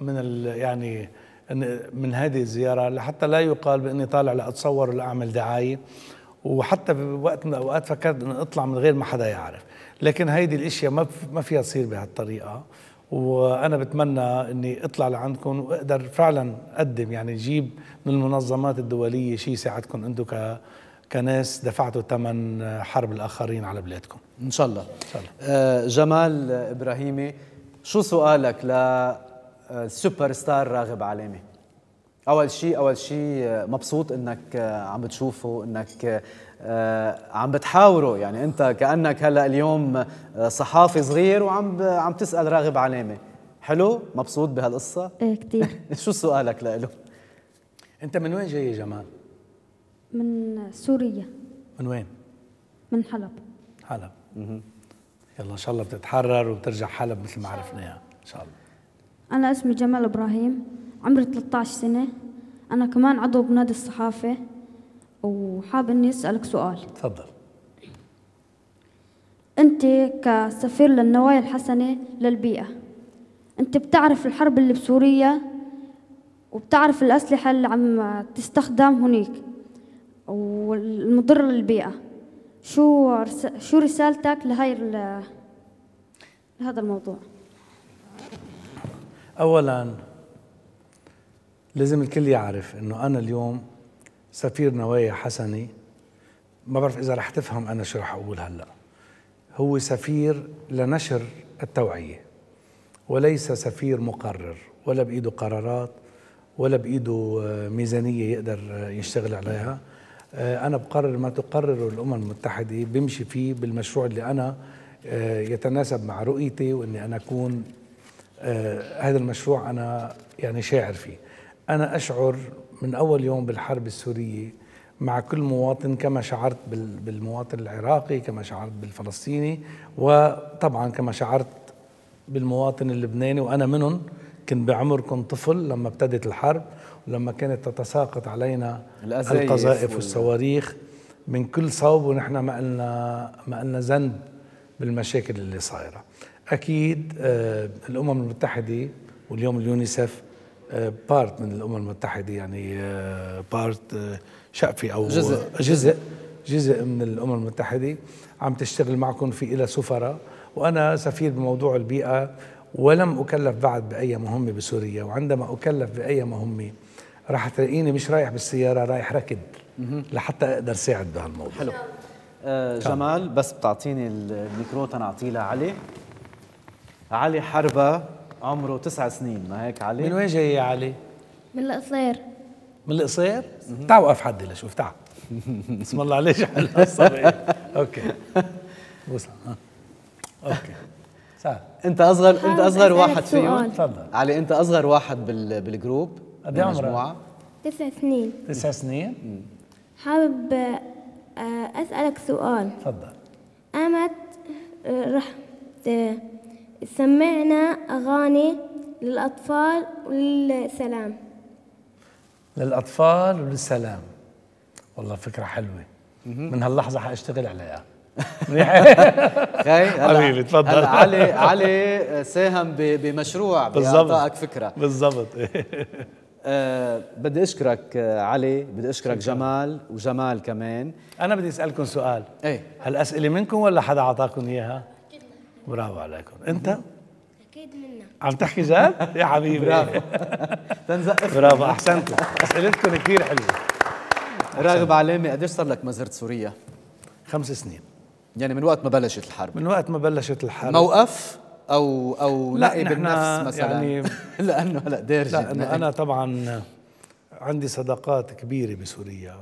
من يعني من هذه الزياره لحتى لا يقال باني طالع لاتصور ولا اعمل دعايه وحتى بوقت من الاوقات فكرت اني اطلع من غير ما حدا يعرف لكن هيدي الاشياء ما ما فيها تصير بهالطريقه وانا بتمنى اني اطلع لعندكم واقدر فعلا اقدم يعني جيب من المنظمات الدوليه شيء يساعدكم انتم ك كناس دفعتوا ثمن حرب الاخرين على بلادكم ان شاء الله, إن شاء الله. آه جمال ابراهيمي شو سؤالك للسوبر ستار آه، راغب علامه اول شيء اول شيء آه، مبسوط انك آه، عم بتشوفه انك آه، عم بتحاوره يعني انت كانك هلا اليوم آه، صحافي صغير وعم عم تسال راغب علامه حلو مبسوط بهالقصه ايه كثير شو سؤالك له انت من وين جاي يا جمال من سوريا من وين من حلب حلب اها يلا ان شاء الله بتتحرر وبترجع حلب مثل ما عرفناها ان شاء الله انا اسمي جمال ابراهيم عمري 13 سنه انا كمان عضو بنادي الصحافه وحاب اني اسالك سؤال تفضل انت كسفير للنوايا الحسنه للبيئه انت بتعرف الحرب اللي بسوريا وبتعرف الاسلحه اللي عم تستخدم هناك والمضره للبيئه شو شو رسالتك لهي لهذا الموضوع اولا لازم الكل يعرف انه انا اليوم سفير نوايا حسني ما بعرف اذا رح تفهم انا شو رح اقول هلا هو سفير لنشر التوعيه وليس سفير مقرر ولا بايده قرارات ولا بايده آه، ميزانيه يقدر آه، يشتغل عليها آه، انا بقرر ما تقرره الامم المتحده بمشي فيه بالمشروع اللي انا يتناسب مع رؤيتي واني انا اكون هذا المشروع انا يعني شاعر فيه انا اشعر من أول يوم بالحرب السورية مع كل مواطن كما شعرت بالمواطن العراقي كما شعرت بالفلسطيني وطبعا كما شعرت بالمواطن اللبناني وأنا منهم كنت بعمركم طفل لما ابتدت الحرب ولما كانت تتساقط علينا القذائف والصواريخ من كل صوب ونحن ما قلنا ما قلنا ذنب بالمشاكل اللي صايره اكيد آه، الامم المتحده واليوم اليونيسف بارت من الامم المتحده يعني بارت آه، آه، شقفه او جزء جزء جزء من الامم المتحده عم تشتغل معكم في إلى سفراء وانا سفير بموضوع البيئه ولم اكلف بعد باي مهمه بسوريا وعندما اكلف باي مهمه راح تلاقيني مش رايح بالسياره رايح ركض لحتى اقدر ساعد بهالموضوع حلو آه جمال بس بتعطيني الميكرو تنعطيه لعلي علي حربه عمره تسع سنين ما هيك علي؟ من وين جاي يا علي؟ من القصير من القصير؟ تعا وقف حدي لشوف تعا بسم الله عليك على الصبيان اوكي بوسع اوكي سهل انت اصغر انت اصغر واحد فيهم تفضل علي انت اصغر واحد بال... بالجروب قد ايه عمرك؟ تسع سنين تسع سنين؟ حابب آه، اسالك سؤال تفضل امت آه، رحت آه، سمعنا أغاني للأطفال وللسلام للأطفال وللسلام والله فكرة حلوة من هاللحظة حاشتغل عليها خي حبيبي تفضل علي علي ساهم بمشروع بيعطاك فكره بالضبط أه بدي اشكرك آه، علي بدي اشكرك جمال وجمال كمان انا بدي اسالكم سؤال ايه هالاسئله منكم ولا حدا اعطاكم اياها برافو عليكم انت اكيد منا عم تحكي جد يا حبيبي برافو تنزق برافو احسنتوا اسئلتكم كثير حلوه راغب علامه قديش صار لك ما زرت سوريا خمس سنين يعني من وقت ما بلشت الحرب من وقت ما بلشت الحرب موقف او او لا نقي بالنفس مثلا يعني لانه هلا دارجه لانه انا طبعا عندي صداقات كبيره بسوريا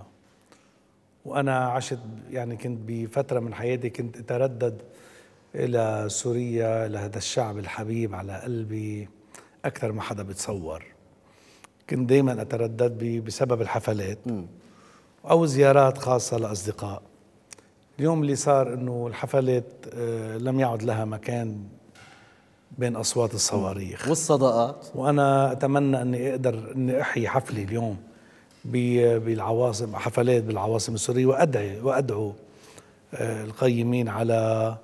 وانا عشت يعني كنت بفتره من حياتي كنت اتردد إلى سوريا لهذا الشعب الحبيب على قلبي أكثر ما حدا بتصور كنت دايما أتردد بسبب الحفلات أو زيارات خاصة لأصدقاء اليوم اللي صار أنه الحفلات آه، لم يعد لها مكان بين أصوات الصواريخ والصداقات وأنا أتمنى أني أقدر أني أحيي حفلي اليوم بالعواصم حفلات بالعواصم السورية وأدعي وأدعو آه، القيمين على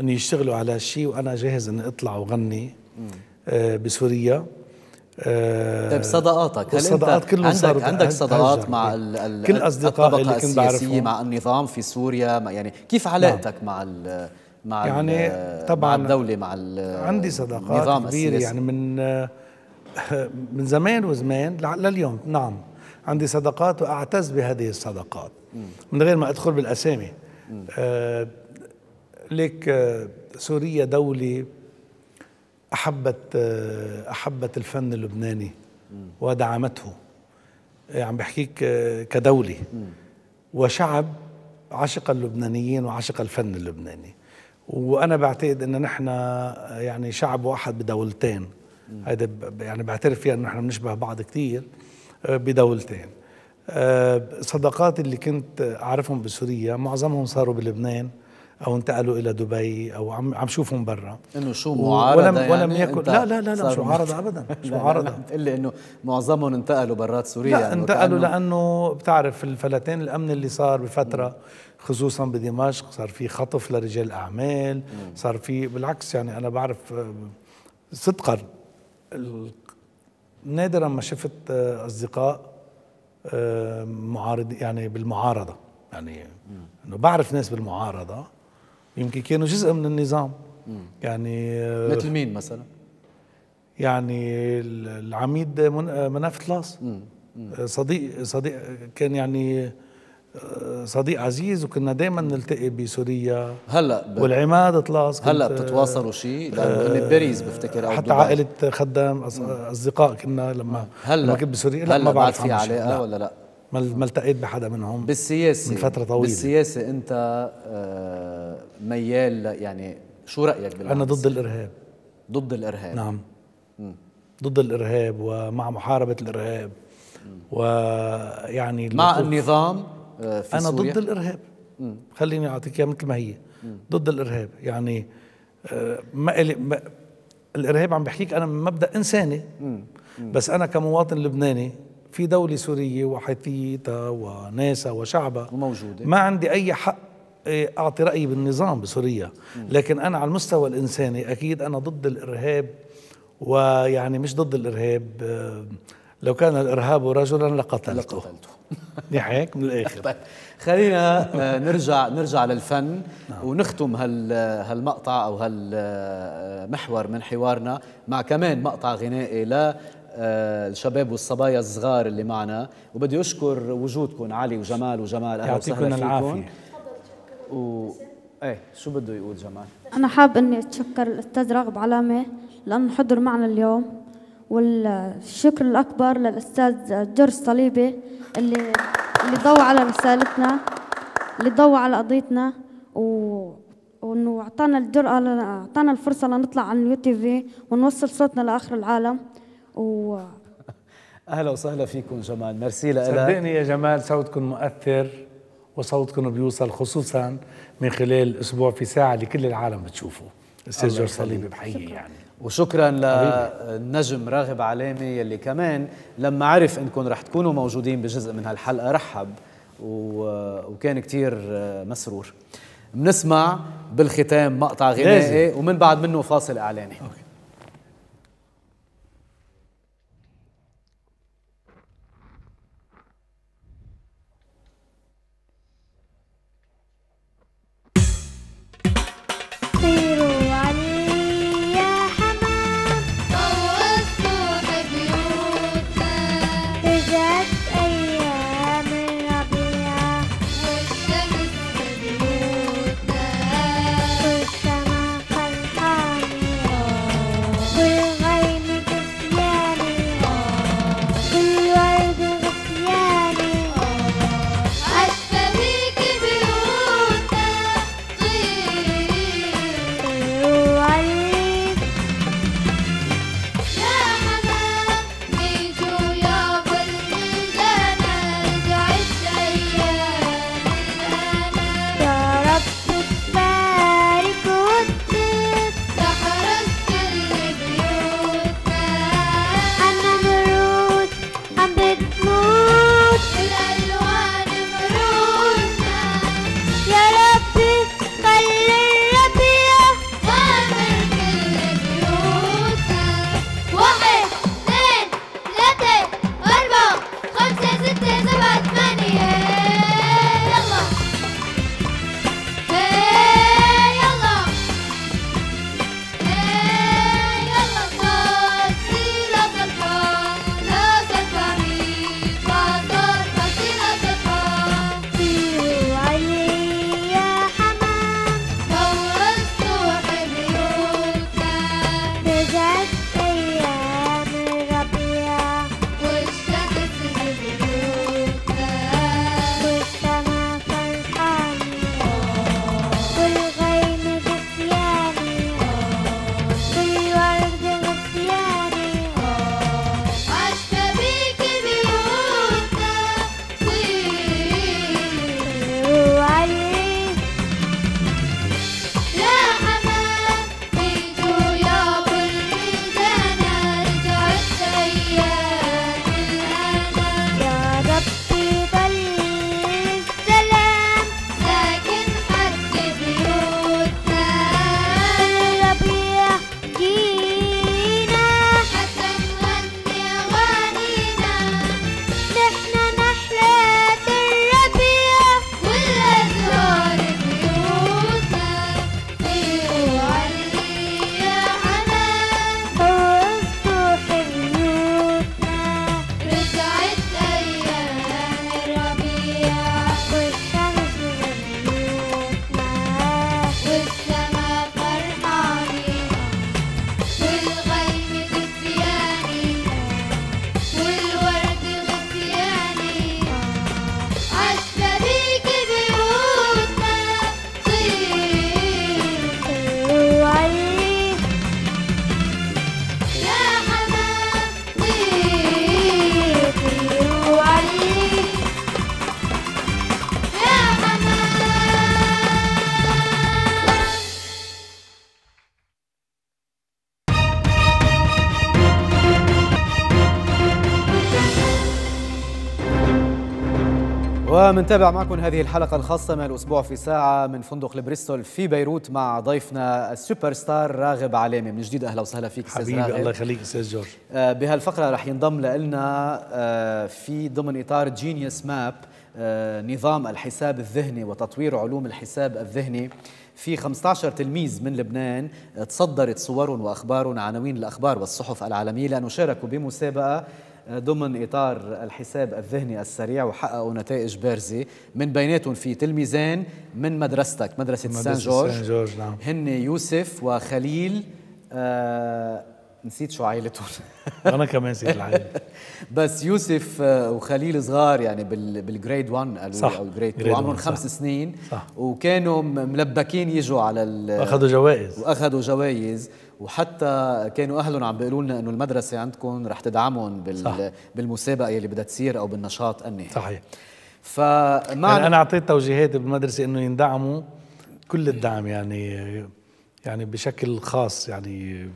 انه يشتغلوا على شيء وانا جاهز اني اطلع وغني آه بسوريا آه طيب صداقاتك هل انت كله عندك عندك صداقات مع ال ال كل اصدقاء اللي كنت بعرفهم مع النظام في سوريا يعني كيف نعم. علاقتك نعم. مع مع يعني طبعا مع الدوله مع عندي صداقات كبيره يعني من آه، من زمان وزمان لليوم نعم عندي صداقات واعتز بهذه الصداقات من غير ما ادخل بالاسامي آه ليك آه، سوريا دولة أحبت آه، أحبت الفن اللبناني ودعمته يعني عم يعني بحكيك آه، كدولة وشعب عشق اللبنانيين وعشق الفن اللبناني وأنا بعتقد إن نحن يعني شعب واحد بدولتين هذا يعني بعترف فيها إن نحن بنشبه بعض كثير بدولتين صداقات اللي كنت أعرفهم بسوريا معظمهم صاروا بلبنان او انتقلوا الى دبي او عم عم شوفهم برا انه شو معارضه ولم يعني ولم يكن لا لا لا لا مش معارضه ابدا مش معارضه بتقول لي انه معظمهم انتقلوا برات سوريا لا يعني، انتقلوا لانه بتعرف الفلتين الامن اللي صار بفتره خصوصا بدمشق صار في خطف لرجال اعمال صار في بالعكس يعني انا بعرف آه، صدقا نادرا ما شفت آه، اصدقاء آه، معارض يعني بالمعارضه يعني انه بعرف ناس بالمعارضه يمكن كانوا جزء من النظام يعني آه، مثل مين مثلا؟ يعني العميد آه، مناف طلاس آه، صديق صديق كان يعني صديق عزيز وكنا دائما نلتقي بسوريا هلا ب... والعماد طلاس هلا بتتواصلوا شيء لانه بباريس بفتكر او حتى دبي. عائله خدام اصدقاء كنا لما هلا لما كنت بسوريا هلا ما بعرف في علاقه ولا لا ما التقيت بحدا منهم بالسياسه من فتره طويله بالسياسه انت آه، ميال يعني شو رايك بالعكس؟ انا ضد الارهاب ضد الارهاب نعم م. ضد الارهاب ومع محاربه الارهاب ويعني مع النظام آه، في انا سوريا. ضد الارهاب م. خليني اعطيك اياها مثل ما هي م. ضد الارهاب يعني آه، ما, إلي ما الارهاب عم بحكيك انا من مبدا انساني بس انا كمواطن لبناني في دولة سورية وحثيتة وناسها وشعبها وموجودة ما عندي أي حق إيه، أعطي رأيي بالنظام بسوريا لكن أنا على المستوى الإنساني أكيد أنا ضد الإرهاب ويعني مش ضد الإرهاب آه، لو كان الإرهاب رجلا لقتلته لقتلته نحيك من الآخر طيب خلينا آه، نرجع نرجع للفن نعم. ونختم هال آه، هالمقطع أو هالمحور من حوارنا مع كمان مقطع غنائي لا آه، الشباب والصبايا الصغار اللي معنا وبدي اشكر وجودكم علي وجمال وجمال اهلا وسهلا فيكم العافيه و... ايه شو بده يقول جمال؟ انا حاب اني اتشكر الاستاذ راغب علامه لانه حضر معنا اليوم والشكر الاكبر للاستاذ جورج صليبي اللي اللي ضوى على رسالتنا اللي ضوى على قضيتنا و وانه اعطانا الجرأه اعطانا الفرصه لنطلع على اليو تي في ونوصل صوتنا لاخر العالم و اهلا وسهلا فيكم جمال ميرسي لك صدقني يا جمال صوتكم مؤثر وصوتكم بيوصل خصوصا من خلال اسبوع في ساعه لكل العالم بتشوفه استاذ جورج صليبي بحيي يعني وشكرا للنجم راغب علامه يلي كمان لما عرف انكم رح تكونوا موجودين بجزء من هالحلقه رحب وكان كتير مسرور بنسمع بالختام مقطع غنائي ومن بعد منه فاصل اعلاني أوكي. ومنتابع معكم هذه الحلقة الخاصة من الأسبوع في ساعة من فندق البريستول في بيروت مع ضيفنا السوبر ستار راغب علامة من جديد أهلا وسهلا فيك أستاذ حبيبي راغب. الله يخليك أستاذ جورج آه، بهالفقرة رح ينضم لنا آه، في ضمن إطار جينيوس ماب آه، نظام الحساب الذهني وتطوير علوم الحساب الذهني في 15 تلميذ من لبنان تصدرت صورهم وأخبارهم عناوين الاخبار والصحف العالميه لانه شاركوا بمسابقه ضمن إطار الحساب الذهني السريع وحققوا نتائج بارزة من بيناتهم في تلميذان من مدرستك مدرسة, مدرسة سان جورج, سان جورج نعم. هن يوسف وخليل آه نسيت شو عائلتهم انا كمان نسيت العائله بس يوسف آه، وخليل صغار يعني بالجريد 1 صح او الجريد 2 عمرهم خمس سنين صح وكانوا ملبكين يجوا على اخذوا جوائز واخذوا جوائز وحتى كانوا اهلهم عم بيقولوا لنا انه المدرسه عندكم رح تدعمهم بال صح. بالمسابقه اللي بدها تصير او بالنشاط النهائي صحيح فمع يعني انا اعطيت توجيهات بالمدرسه انه يندعموا كل الدعم يعني يعني بشكل خاص يعني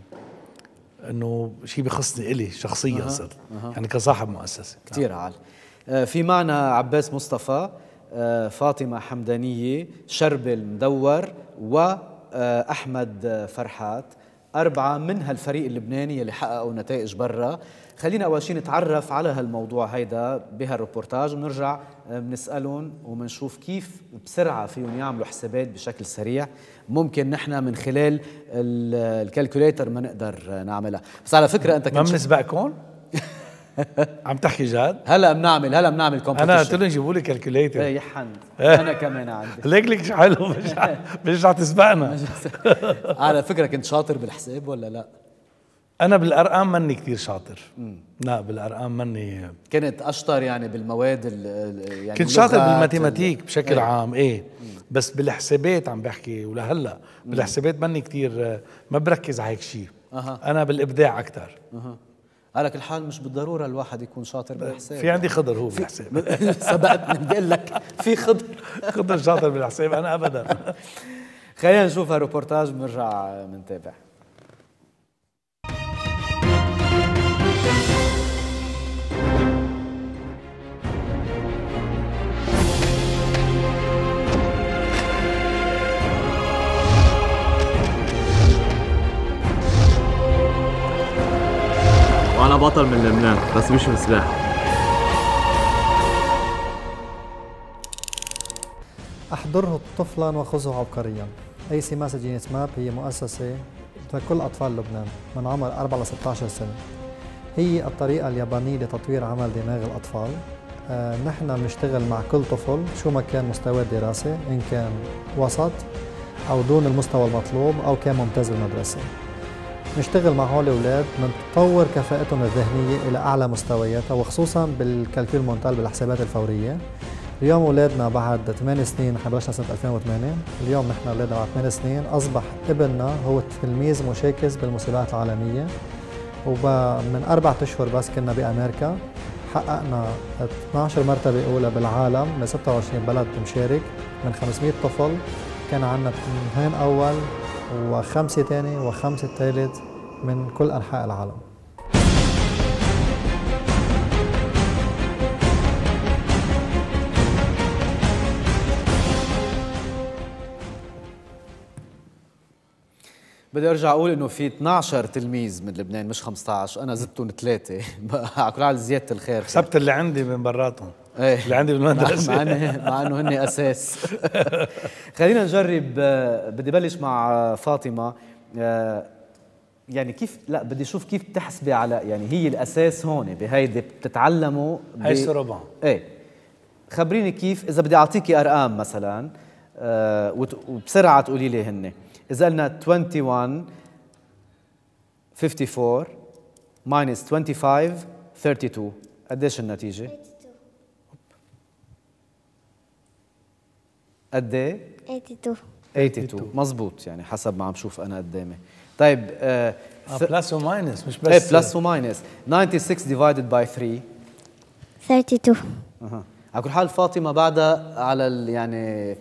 انه شيء بخصني الي شخصيا أه. صرت أه. يعني كصاحب مؤسسه كثير عال آه، في معنا عباس مصطفى آه، فاطمه حمدانيه شربل مدور واحمد آه، فرحات أربعة من هالفريق اللبناني اللي حققوا نتائج برا خلينا أول شيء نتعرف على هالموضوع هيدا بهالريبورتاج ونرجع بنسألهم آه، وبنشوف كيف بسرعة فيهم يعملوا حسابات بشكل سريع ممكن نحن من خلال الكالكوليتر ما نقدر نعملها بس على فكرة أنت كنت ما بنسبقكم؟ عم تحكي جد؟ هلا بنعمل هلا بنعمل كومبيتيشن انا قلت لهم جيبوا لي كالكوليتر اي يحن انا كمان عندي ليك ليك حلو مش مش رح تسبقنا على فكره كنت شاطر بالحساب ولا لا؟ انا بالارقام ماني كثير شاطر لا بالارقام ماني كنت اشطر يعني بالمواد يعني كنت شاطر بالماتيماتيك بشكل ايه. عام ايه بس بالحسابات عم بحكي ولهلا بالحسابات ماني كثير ما بركز على هيك شيء أه. انا بالابداع اكثر أه. على كل حال مش بالضروره الواحد يكون شاطر بالحساب في عندي خضر هو بالحساب سبقتني بدي اقول لك في خضر خضر شاطر بالحساب انا ابدا خلينا نشوف هالروبورتاج بنرجع بنتابع من بطل من لبنان بس مش بسلاح احضره طفلا وخذه عبقريا اي سي ماس جينيس ماب هي مؤسسة لكل أطفال لبنان من عمر 4 ل 16 سنة هي الطريقة اليابانية لتطوير عمل دماغ الأطفال آه، نحن بنشتغل مع كل طفل شو ما كان مستوى الدراسة إن كان وسط أو دون المستوى المطلوب أو كان ممتاز بالمدرسة نشتغل مع هول الاولاد بنطور كفاءتهم الذهنيه الى اعلى مستوياتها وخصوصا بالكالكيول مونتال بالحسابات الفوريه اليوم اولادنا بعد 8 سنين نحن بلشنا سنه 2008 اليوم نحن اولادنا بعد 8 سنين اصبح ابننا هو تلميذ مشاكس بالمسابقات العالميه ومن اربع اشهر بس كنا بامريكا حققنا 12 مرتبه اولى بالعالم من 26 بلد مشارك من 500 طفل كان عندنا اثنين اول وخمسه ثاني وخمسه ثالث من كل أنحاء العالم بدي ارجع اقول انه في 12 تلميذ من لبنان مش 15 انا زدتهم ثلاثه على كل حال زياده الخير سبت اللي عندي من براتهم ايه اللي عندي بالمدرسه مع, انه مع انه هن اساس خلينا نجرب آه، بدي بلش مع آه، فاطمه آه، يعني كيف لا بدي اشوف كيف بتحسبي على يعني هي الاساس هون بهيدي بتتعلموا هي سوربان ايه خبريني كيف اذا بدي اعطيكي ارقام مثلا آه وبسرعه تقولي لي هن اذا قلنا 21 54 minus 25 32 قديش النتيجه 82 قد ايه 82 82 مضبوط يعني حسب ما عم شوف انا قدامي طيب بلس آه، آه، وماينس مش إيه، بس ايه بلس وماينس 96 ديفايدد باي 3 32 اها على كل حال فاطمه بعدها على يعني آه،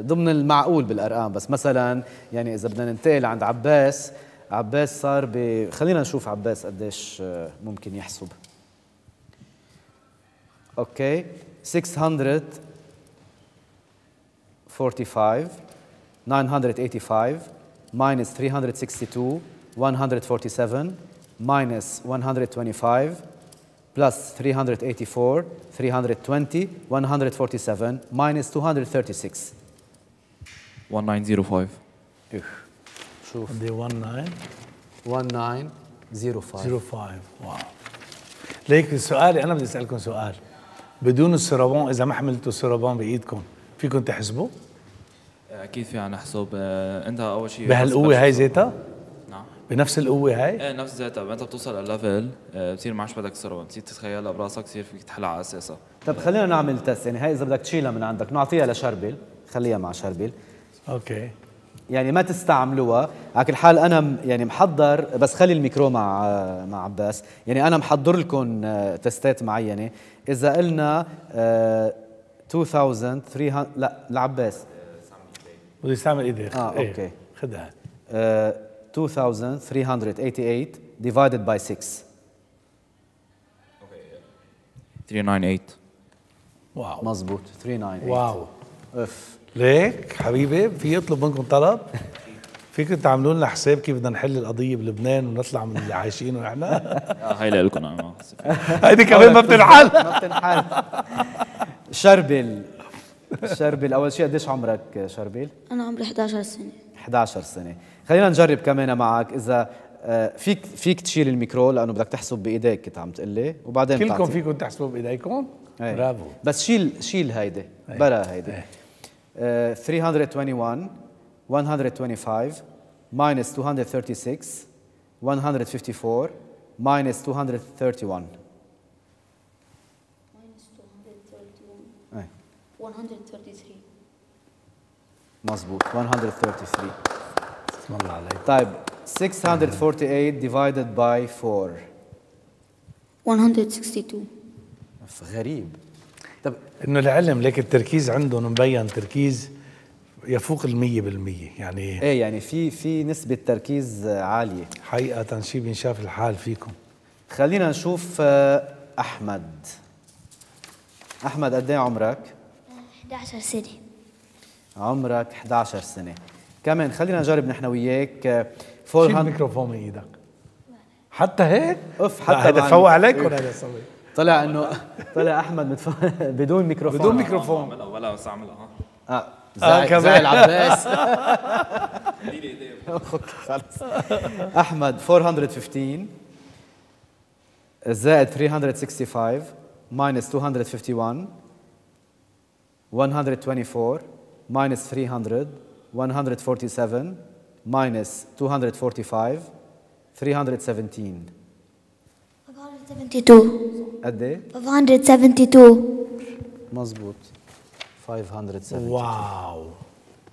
ضمن المعقول بالارقام بس مثلا يعني اذا بدنا ننتقل عند عباس عباس صار ب خلينا نشوف عباس قديش ممكن يحسب اوكي 645 985 minus 362, 147, minus 125, plus 384, 320, 147, minus 236. 1905 إيه. شوف 19 1905 05 واو ليك سؤالي انا بدي اسالكم سؤال بدون السرابون اذا ما حملتوا السرابون بايدكم فيكم تحسبوا؟ اكيد في عنا حساب آه، انت اول شيء بهالقوه هاي ذاتها؟ نعم بنفس القوه هاي؟ ايه نفس ذاتها انت بتوصل لليفل آه، بتصير ما عادش بدك تسرقها بتصير تتخيلها براسك بتصير فيك تحلها على اساسها طيب خلينا نعمل تست يعني هاي اذا بدك تشيلها من عندك نعطيها لشربل خليها مع شربل اوكي يعني ما تستعملوها على كل حال انا يعني محضر بس خلي الميكرو مع آه، مع عباس يعني انا محضر لكم تستات معينه اذا قلنا 2300 لا لعباس بده يستعمل ايديه اه إيه، اوكي خذها 2388 آه، divided by 6 اوكي 398 واو مضبوط 398 واو اف ليك حبيبي في يطلب منكم طلب فيكم تعملوا لنا حساب كيف بدنا نحل القضيه بلبنان ونطلع من اللي عايشينه نحن آه، هاي لكم انا آه، هيدي كمان ما بتنحل ما بتنحل شربل شربيل اول شيء قديش عمرك شربيل؟ انا عمري 11 سنه 11 سنه خلينا نجرب كمان معك اذا آه، فيك فيك تشيل الميكرو لانه بدك تحسب بايديك كنت عم تقول لي وبعدين كلكم بتعطي. فيكم تحسبوا بايديكم إيه. برافو بس شيل شيل هيدي إيه. بلا هيدي هي. uh, 321 125 minus 236 154 minus 231 133 مظبوط 133 الله عليك طيب 648 divided by 4 162 غريب طب انه العلم لك التركيز عندهم مبين تركيز يفوق ال 100% يعني ايه يعني في في نسبه تركيز عاليه حقيقه شيء بينشاف الحال فيكم خلينا نشوف آه، احمد احمد قد ايه عمرك 11 سنة عمرك 11 سنة كمان خلينا نجرب نحن وياك 400 آه، شيل الميكروفون من ايدك حتى هيك اوف حتى هذا فوق عليكم هذا طلع انه طلع احمد متف... بدون ميكروفون بدون ميكروفون عملها ولا بس عملها آه،, اه زعل آه زعل عباس خلص احمد 415 زائد 365 ماينس 251 124 minus 300 147 minus 245 317 572 قد ايه 572 مضبوط 572 واو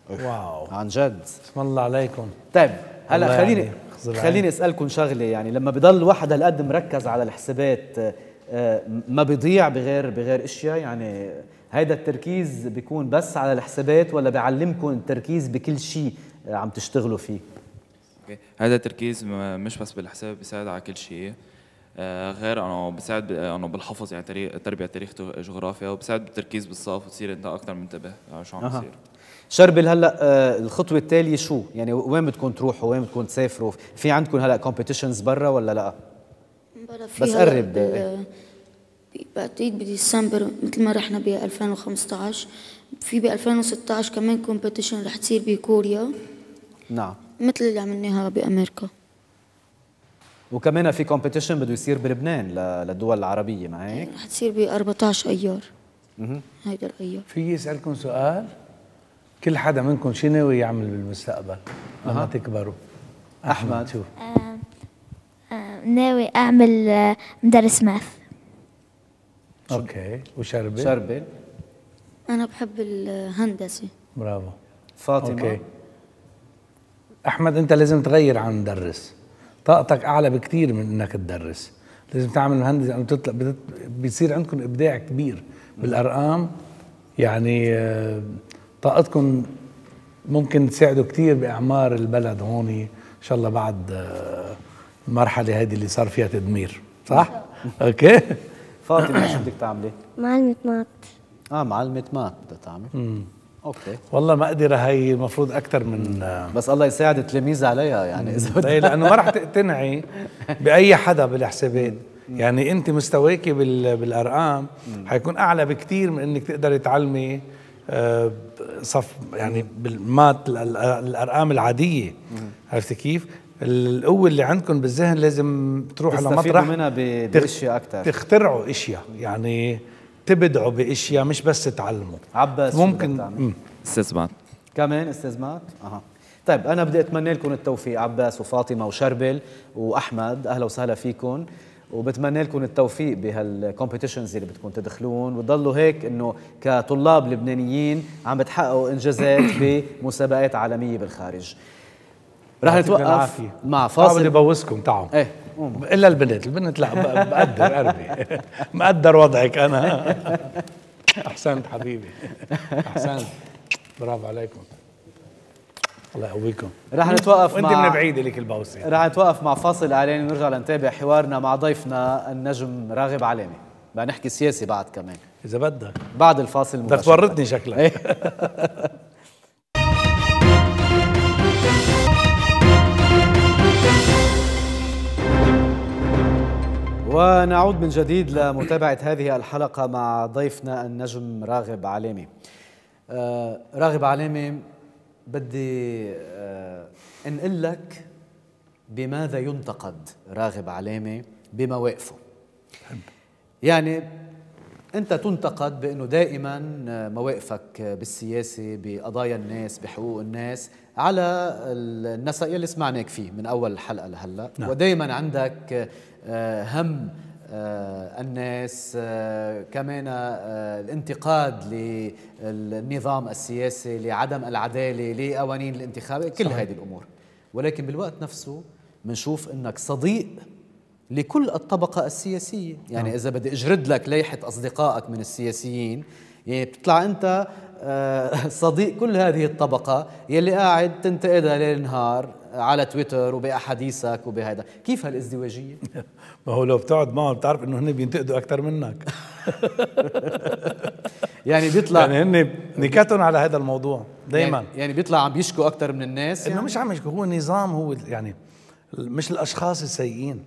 واو عن جد اسم الله عليكم طيب هلا خليني يعني. خليني اسالكم شغله يعني لما بضل الواحد هالقد مركز على الحسابات آه، آه، ما بيضيع بغير بغير اشياء يعني هيدا التركيز بيكون بس على الحسابات ولا بيعلمكم التركيز بكل شيء عم تشتغلوا فيه؟ هذا التركيز مش بس بالحساب بيساعد على كل شيء آه، غير انه بيساعد انه بالحفظ يعني تربيه تاريخ جغرافيا وبيساعد بالتركيز بالصف وتصير انت اكثر منتبه على شو عم بيصير شربل هلا آه، الخطوه التاليه شو؟ يعني وين بدكم تروحوا؟ وين بدكم تسافروا؟ في عندكم هلا كومبيتيشنز برا ولا لا؟ بلا في بس قرب بعتقد بديسمبر مثل ما رحنا ب 2015 في ب 2016 كمان كومبيتيشن رح تصير بكوريا نعم مثل اللي عملناها بامريكا وكمان في كومبيتيشن بده يصير بلبنان للدول العربيه ما هيك؟ يعني رح تصير ب 14 ايار اها هيدا الايار في اسالكم سؤال؟ كل حدا منكم شو ناوي يعمل بالمستقبل لما أه. تكبروا؟ احمد شو؟ آه، آه، ناوي اعمل آه، مدرس ماث اوكي وشربل شربل انا بحب الهندسه برافو فاطمه أوكي. احمد انت لازم تغير عن مدرس طاقتك اعلى بكثير من انك تدرس لازم تعمل مهندس بتطلع بيصير عندكم ابداع كبير بالارقام يعني آه، طاقتكم ممكن تساعدوا كثير باعمار البلد هون ان شاء الله بعد آه، المرحله هذه اللي صار فيها تدمير صح اوكي فاطمه شو بدك تعملي؟ معلمة مات اه معلمة مات بدها تعمل اوكي والله مقدرة هي المفروض أكثر من آه. بس الله يساعد التلاميذ عليها يعني إذا إيه، بدك لأنه ما رح تقتنعي بأي حدا بالحسابات يعني أنت مستواكي بالأرقام حيكون أعلى بكثير من إنك تقدري تعلمي آه، صف يعني بالمات الارقام العاديه عرفتي كيف؟ القوه اللي عندكم بالذهن لازم تروح على مطرح منها باشياء اكثر تخترعوا اشياء يعني تبدعوا باشياء مش بس تتعلموا عباس ممكن استاذ مات كمان استاذ مات اها طيب انا بدي اتمنى لكم التوفيق عباس وفاطمه وشربل واحمد اهلا وسهلا فيكم وبتمنى لكم التوفيق بهالكومبيتيشنز اللي بدكم تدخلون وتضلوا هيك انه كطلاب لبنانيين عم بتحققوا انجازات بمسابقات عالميه بالخارج رح نتوقف مع فاصل بدي بوسكم تعوا ايه الا البنت البنت لا بقدر قلبي مقدر وضعك انا احسنت حبيبي احسنت برافو عليكم الله يقويكم رح نتوقف وانت مع... من بعيد لك البوسه رح نتوقف مع فاصل اعلاني ونرجع لنتابع حوارنا مع ضيفنا النجم راغب علامي بقى نحكي سياسي بعد كمان اذا بدك بعد الفاصل بدك تورطني شكلك ونعود من جديد لمتابعة هذه الحلقة مع ضيفنا النجم راغب علامي آه، راغب علامي بدي آه، انقل لك بماذا ينتقد راغب علامي بمواقفه يعني انت تنتقد بانه دائما مواقفك بالسياسه بقضايا الناس بحقوق الناس على النسق يلي سمعناك فيه من اول الحلقه لهلا نعم. ودائما عندك آه، هم آه، الناس آه، كمان الانتقاد للنظام السياسي لعدم العدالة لقوانين الانتخاب كل هذه الأمور ولكن بالوقت نفسه منشوف أنك صديق لكل الطبقة السياسية يعني نعم. إذا بدي أجرد لك لائحة أصدقائك من السياسيين يعني بتطلع أنت آه، صديق كل هذه الطبقة يلي قاعد تنتقدها ليل نهار على تويتر وبأحاديثك وبهذا كيف هالازدواجية؟ ما هو لو بتقعد معهم بتعرف انه هن بينتقدوا أكثر منك يعني بيطلع يعني هن نكاتهم على هذا الموضوع دائما يعني, يعني بيطلع عم بيشكوا أكثر من الناس يعني؟ انه مش عم يشكوا هو نظام هو يعني مش الأشخاص السيئين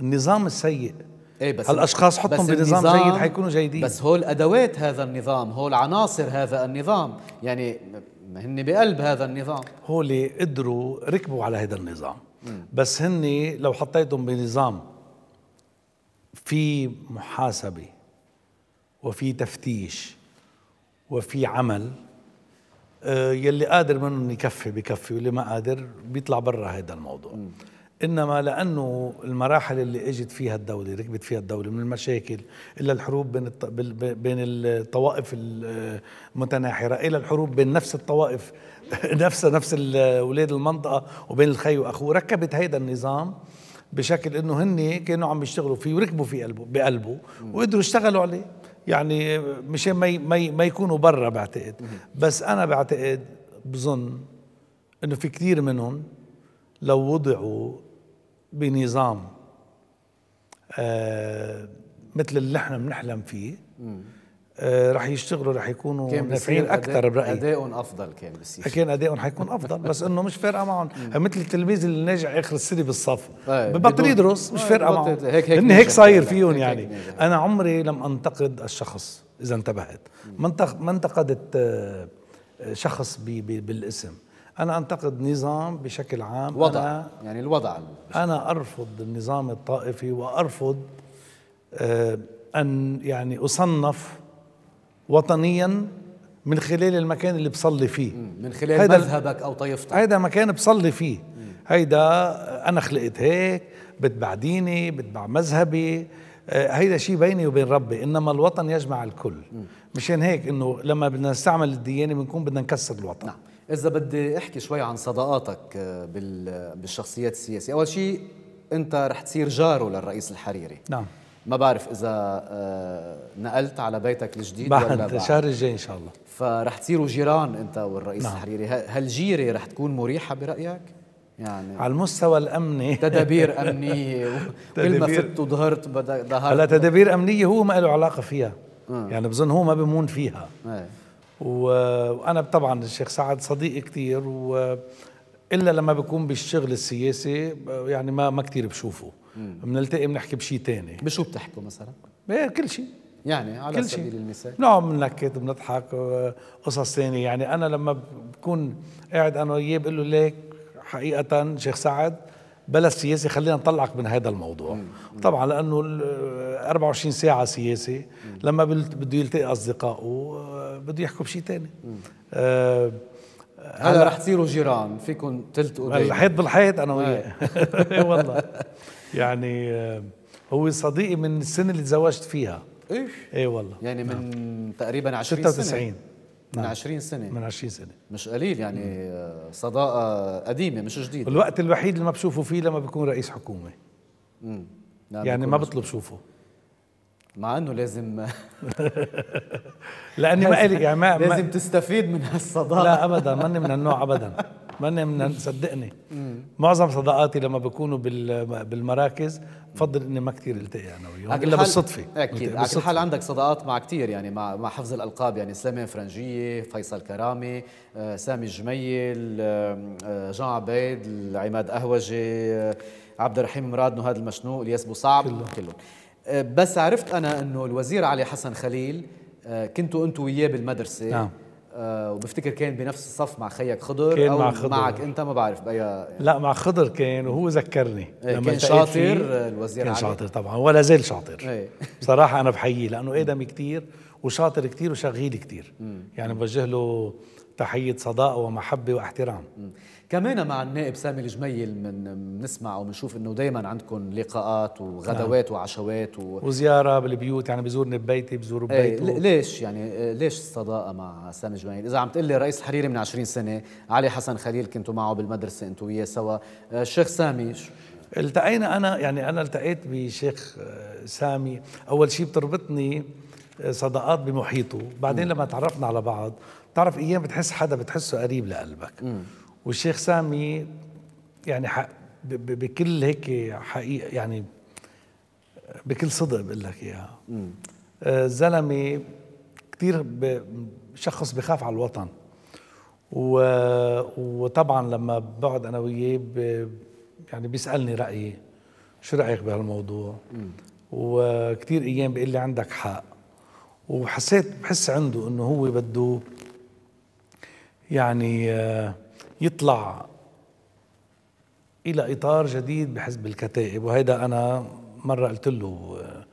النظام السيء ايه بس هالاشخاص حطهم بنظام جيد حيكونوا جيدين بس هول ادوات هذا النظام هول عناصر هذا النظام يعني هن بقلب هذا النظام هول قدروا ركبوا على هذا النظام م. بس هن لو حطيتهم بنظام في محاسبه وفي تفتيش وفي عمل آه، يلي قادر منهم يكفي بكفي واللي ما قادر بيطلع برا هذا الموضوع م. انما لانه المراحل اللي اجت فيها الدوله ركبت فيها الدوله من المشاكل الى الحروب بين الط... بين الطوائف المتناحره الى الحروب بين نفس الطوائف نفس نفس اولاد المنطقه وبين الخي واخوه ركبت هيدا النظام بشكل انه هن كانوا عم يشتغلوا فيه وركبوا في قلبه بقلبه وقدروا يشتغلوا عليه يعني مشان ما ما ما يكونوا برا بعتقد بس انا بعتقد بظن انه في كثير منهم لو وضعوا بنظام آه مثل اللي احنا بنحلم فيه آه رح يشتغلوا رح يكونوا نافعين اكثر برايي ادائهم افضل كان بصير كان ادائهم حيكون افضل بس انه مش فارقه معهم يعني مثل التلميذ اللي ناجح اخر السنه بالصف ببطل يدرس مش فارقه معهم هيك هيك هيك صاير فيهم يعني هيك انا عمري لم انتقد الشخص اذا انتبهت ما انتقدت آه، شخص بي بي بالاسم أنا أنتقد نظام بشكل عام وضع أنا يعني الوضع أنا أرفض النظام الطائفي وأرفض آه، أن يعني أصنف وطنيا من خلال المكان اللي بصلي فيه من خلال مذهبك أو طائفتك هيدا مكان بصلي فيه هيدا أنا خلقت هيك بتبع ديني بتبع مذهبي آه، هيدا شيء بيني وبين ربي انما الوطن يجمع الكل مشان هيك انه لما بدنا نستعمل الديانه بنكون بدنا نكسر الوطن نعم. إذا بدي أحكي شوي عن صداقاتك آه، بالشخصيات السياسية أول شيء أنت رح تصير جاره للرئيس الحريري نعم ما بعرف اذا آه، نقلت على بيتك الجديد بعد ولا الشهر الجاي ان شاء الله فرح تصيروا جيران انت والرئيس نعم. الحريري هالجيره رح تكون مريحه برايك يعني على المستوى الامني تدابير امنيه كل ما فت وظهرت ظهرت هلا تدابير امنيه هو ما له علاقه فيها آه. يعني بظن هو ما بمون فيها ايه. وانا طبعا الشيخ سعد صديقي كثير و الا لما بكون بالشغل السياسي يعني ما ما كثير بشوفه بنلتقي بنحكي بشيء ثاني بشو بتحكوا مثلا؟ ايه كل شيء يعني على كل سبيل المثال المثال نعم، من بنكت بنضحك قصص ثانيه يعني انا لما بكون قاعد انا وياه بقول له ليك حقيقه شيخ سعد بلا السياسي خلينا نطلعك من هذا الموضوع مم. طبعا لانه 24 ساعه سياسي لما بده يلتقي اصدقائه آه، بده يحكوا بشيء ثاني آه، هلا رح تصيروا جيران فيكم تلتقوا الحيط بالحيط انا آه. وياه والله يعني هو صديقي من السنه اللي تزوجت فيها ايش ايه والله يعني من نعم. تقريبا 20 سنه 96 من 20 نعم. سنة من 20 سنة مش قليل يعني صداقة قديمة مش جديدة الوقت الوحيد اللي ما بشوفه فيه لما بكون رئيس حكومة امم يعني ما بطلب شوفه مع انه لازم لاني ما قلي يعني ما لازم تستفيد من هالصداقه لا ابدا ماني من النوع ابدا ماني من صدقني معظم صداقاتي لما بكونوا بالمراكز بفضل اني ما كثير التقي انا وياهم الا بالصدفه اكيد على حال عندك صداقات مع كثير يعني مع مع حفظ الالقاب يعني سلامه فرنجيه فيصل كرامي آه، سامي الجميل آه، جان عبيد عماد قهوجي آه، عبد الرحيم مراد نهاد المشنوق الياس بو صعب كلهم كله. آه، بس عرفت انا انه الوزير علي حسن خليل آه، كنتوا انتوا وياه بالمدرسه نعم آه، وبفتكر كان بنفس الصف مع خيك خضر كان أو مع خضر معك انت ما بعرف باي يعني لا مع خضر كان وهو ذكرني إيه، لما كان شاطر الوزير كان علي. شاطر طبعا ولا زال شاطر إيه. بصراحه انا بحييه لانه ادمي كثير وشاطر كثير وشغيل كثير يعني بوجه له تحية صداقة ومحبة واحترام كمان مع النائب سامي الجميل من بنسمع وبنشوف انه دائما عندكم لقاءات وغدوات نعم. وعشوات و... وزياره بالبيوت يعني بزورني ببيتي بزور إيه، ببيته يعني، ايه ليش يعني ليش الصداقه مع سامي الجميل اذا عم تقول لي رئيس الحريري من 20 سنه علي حسن خليل كنتوا معه بالمدرسه انتوا وياه سوا الشيخ آه، سامي التقينا انا يعني انا التقيت بشيخ آه، سامي اول شيء بتربطني آه، صداقات بمحيطه بعدين لما تعرفنا على بعض تعرف ايام بتحس حدا بتحسه قريب لقلبك مم. والشيخ سامي يعني حق بكل هيك حقيقه يعني بكل صدق بقول لك اياها آه، زلمه كثير شخص بخاف على الوطن و... وطبعا لما بقعد انا وياه يعني بيسالني رايي شو رايك بهالموضوع وكثير ايام بيقول لي عندك حق وحسيت بحس عنده انه هو بده يعني آه، يطلع إلى إطار جديد بحزب الكتائب وهيدا أنا مرة قلت له آه،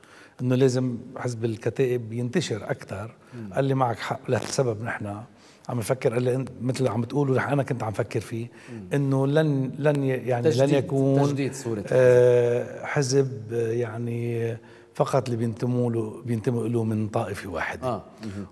انه لازم حزب الكتائب ينتشر اكثر قال لي معك حق لسبب نحن عم نفكر قال لي انت مثل عم تقول انا كنت عم فكر فيه انه لن لن يعني تجديد لن يكون تجديد صوره آه حزب آه، يعني فقط اللي بينتموا له بينتموا له من طائفه واحده آه.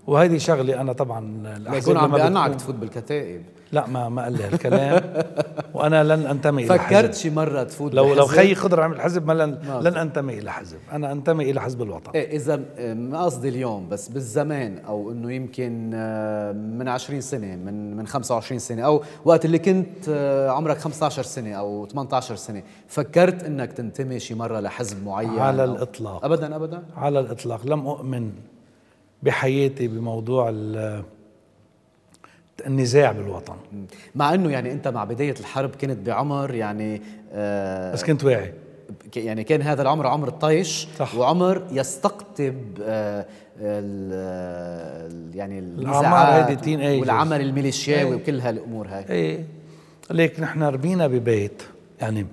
وهذه شغله انا طبعا الاحزاب بيكون عم بيقنعك تفوت بالكتائب لا ما ما قال لي هالكلام وانا لن انتمي الى فكرت شي مره تفوت لو لو خيي خضر عمل حزب ما لن ما. لن انتمي الى حزب انا انتمي الى حزب الوطن ايه اذا إيه، ما قصدي اليوم بس بالزمان او انه يمكن آه، من 20 سنه من من 25 سنه او وقت اللي كنت آه، عمرك 15 سنه او 18 سنه فكرت انك تنتمي شي مره لحزب معين على الاطلاق ابدا ابدا على الاطلاق لم اؤمن بحياتي بموضوع ال النزاع بالوطن مع انه يعني انت مع بدايه الحرب كنت بعمر يعني آه بس كنت واعي يعني كان هذا العمر عمر الطيش صح. وعمر يستقطب آه ال آه، يعني النزاعات والعمل الميليشياوي إيه. وكل هالامور هاي ايه ليك نحن ربينا ببيت يعني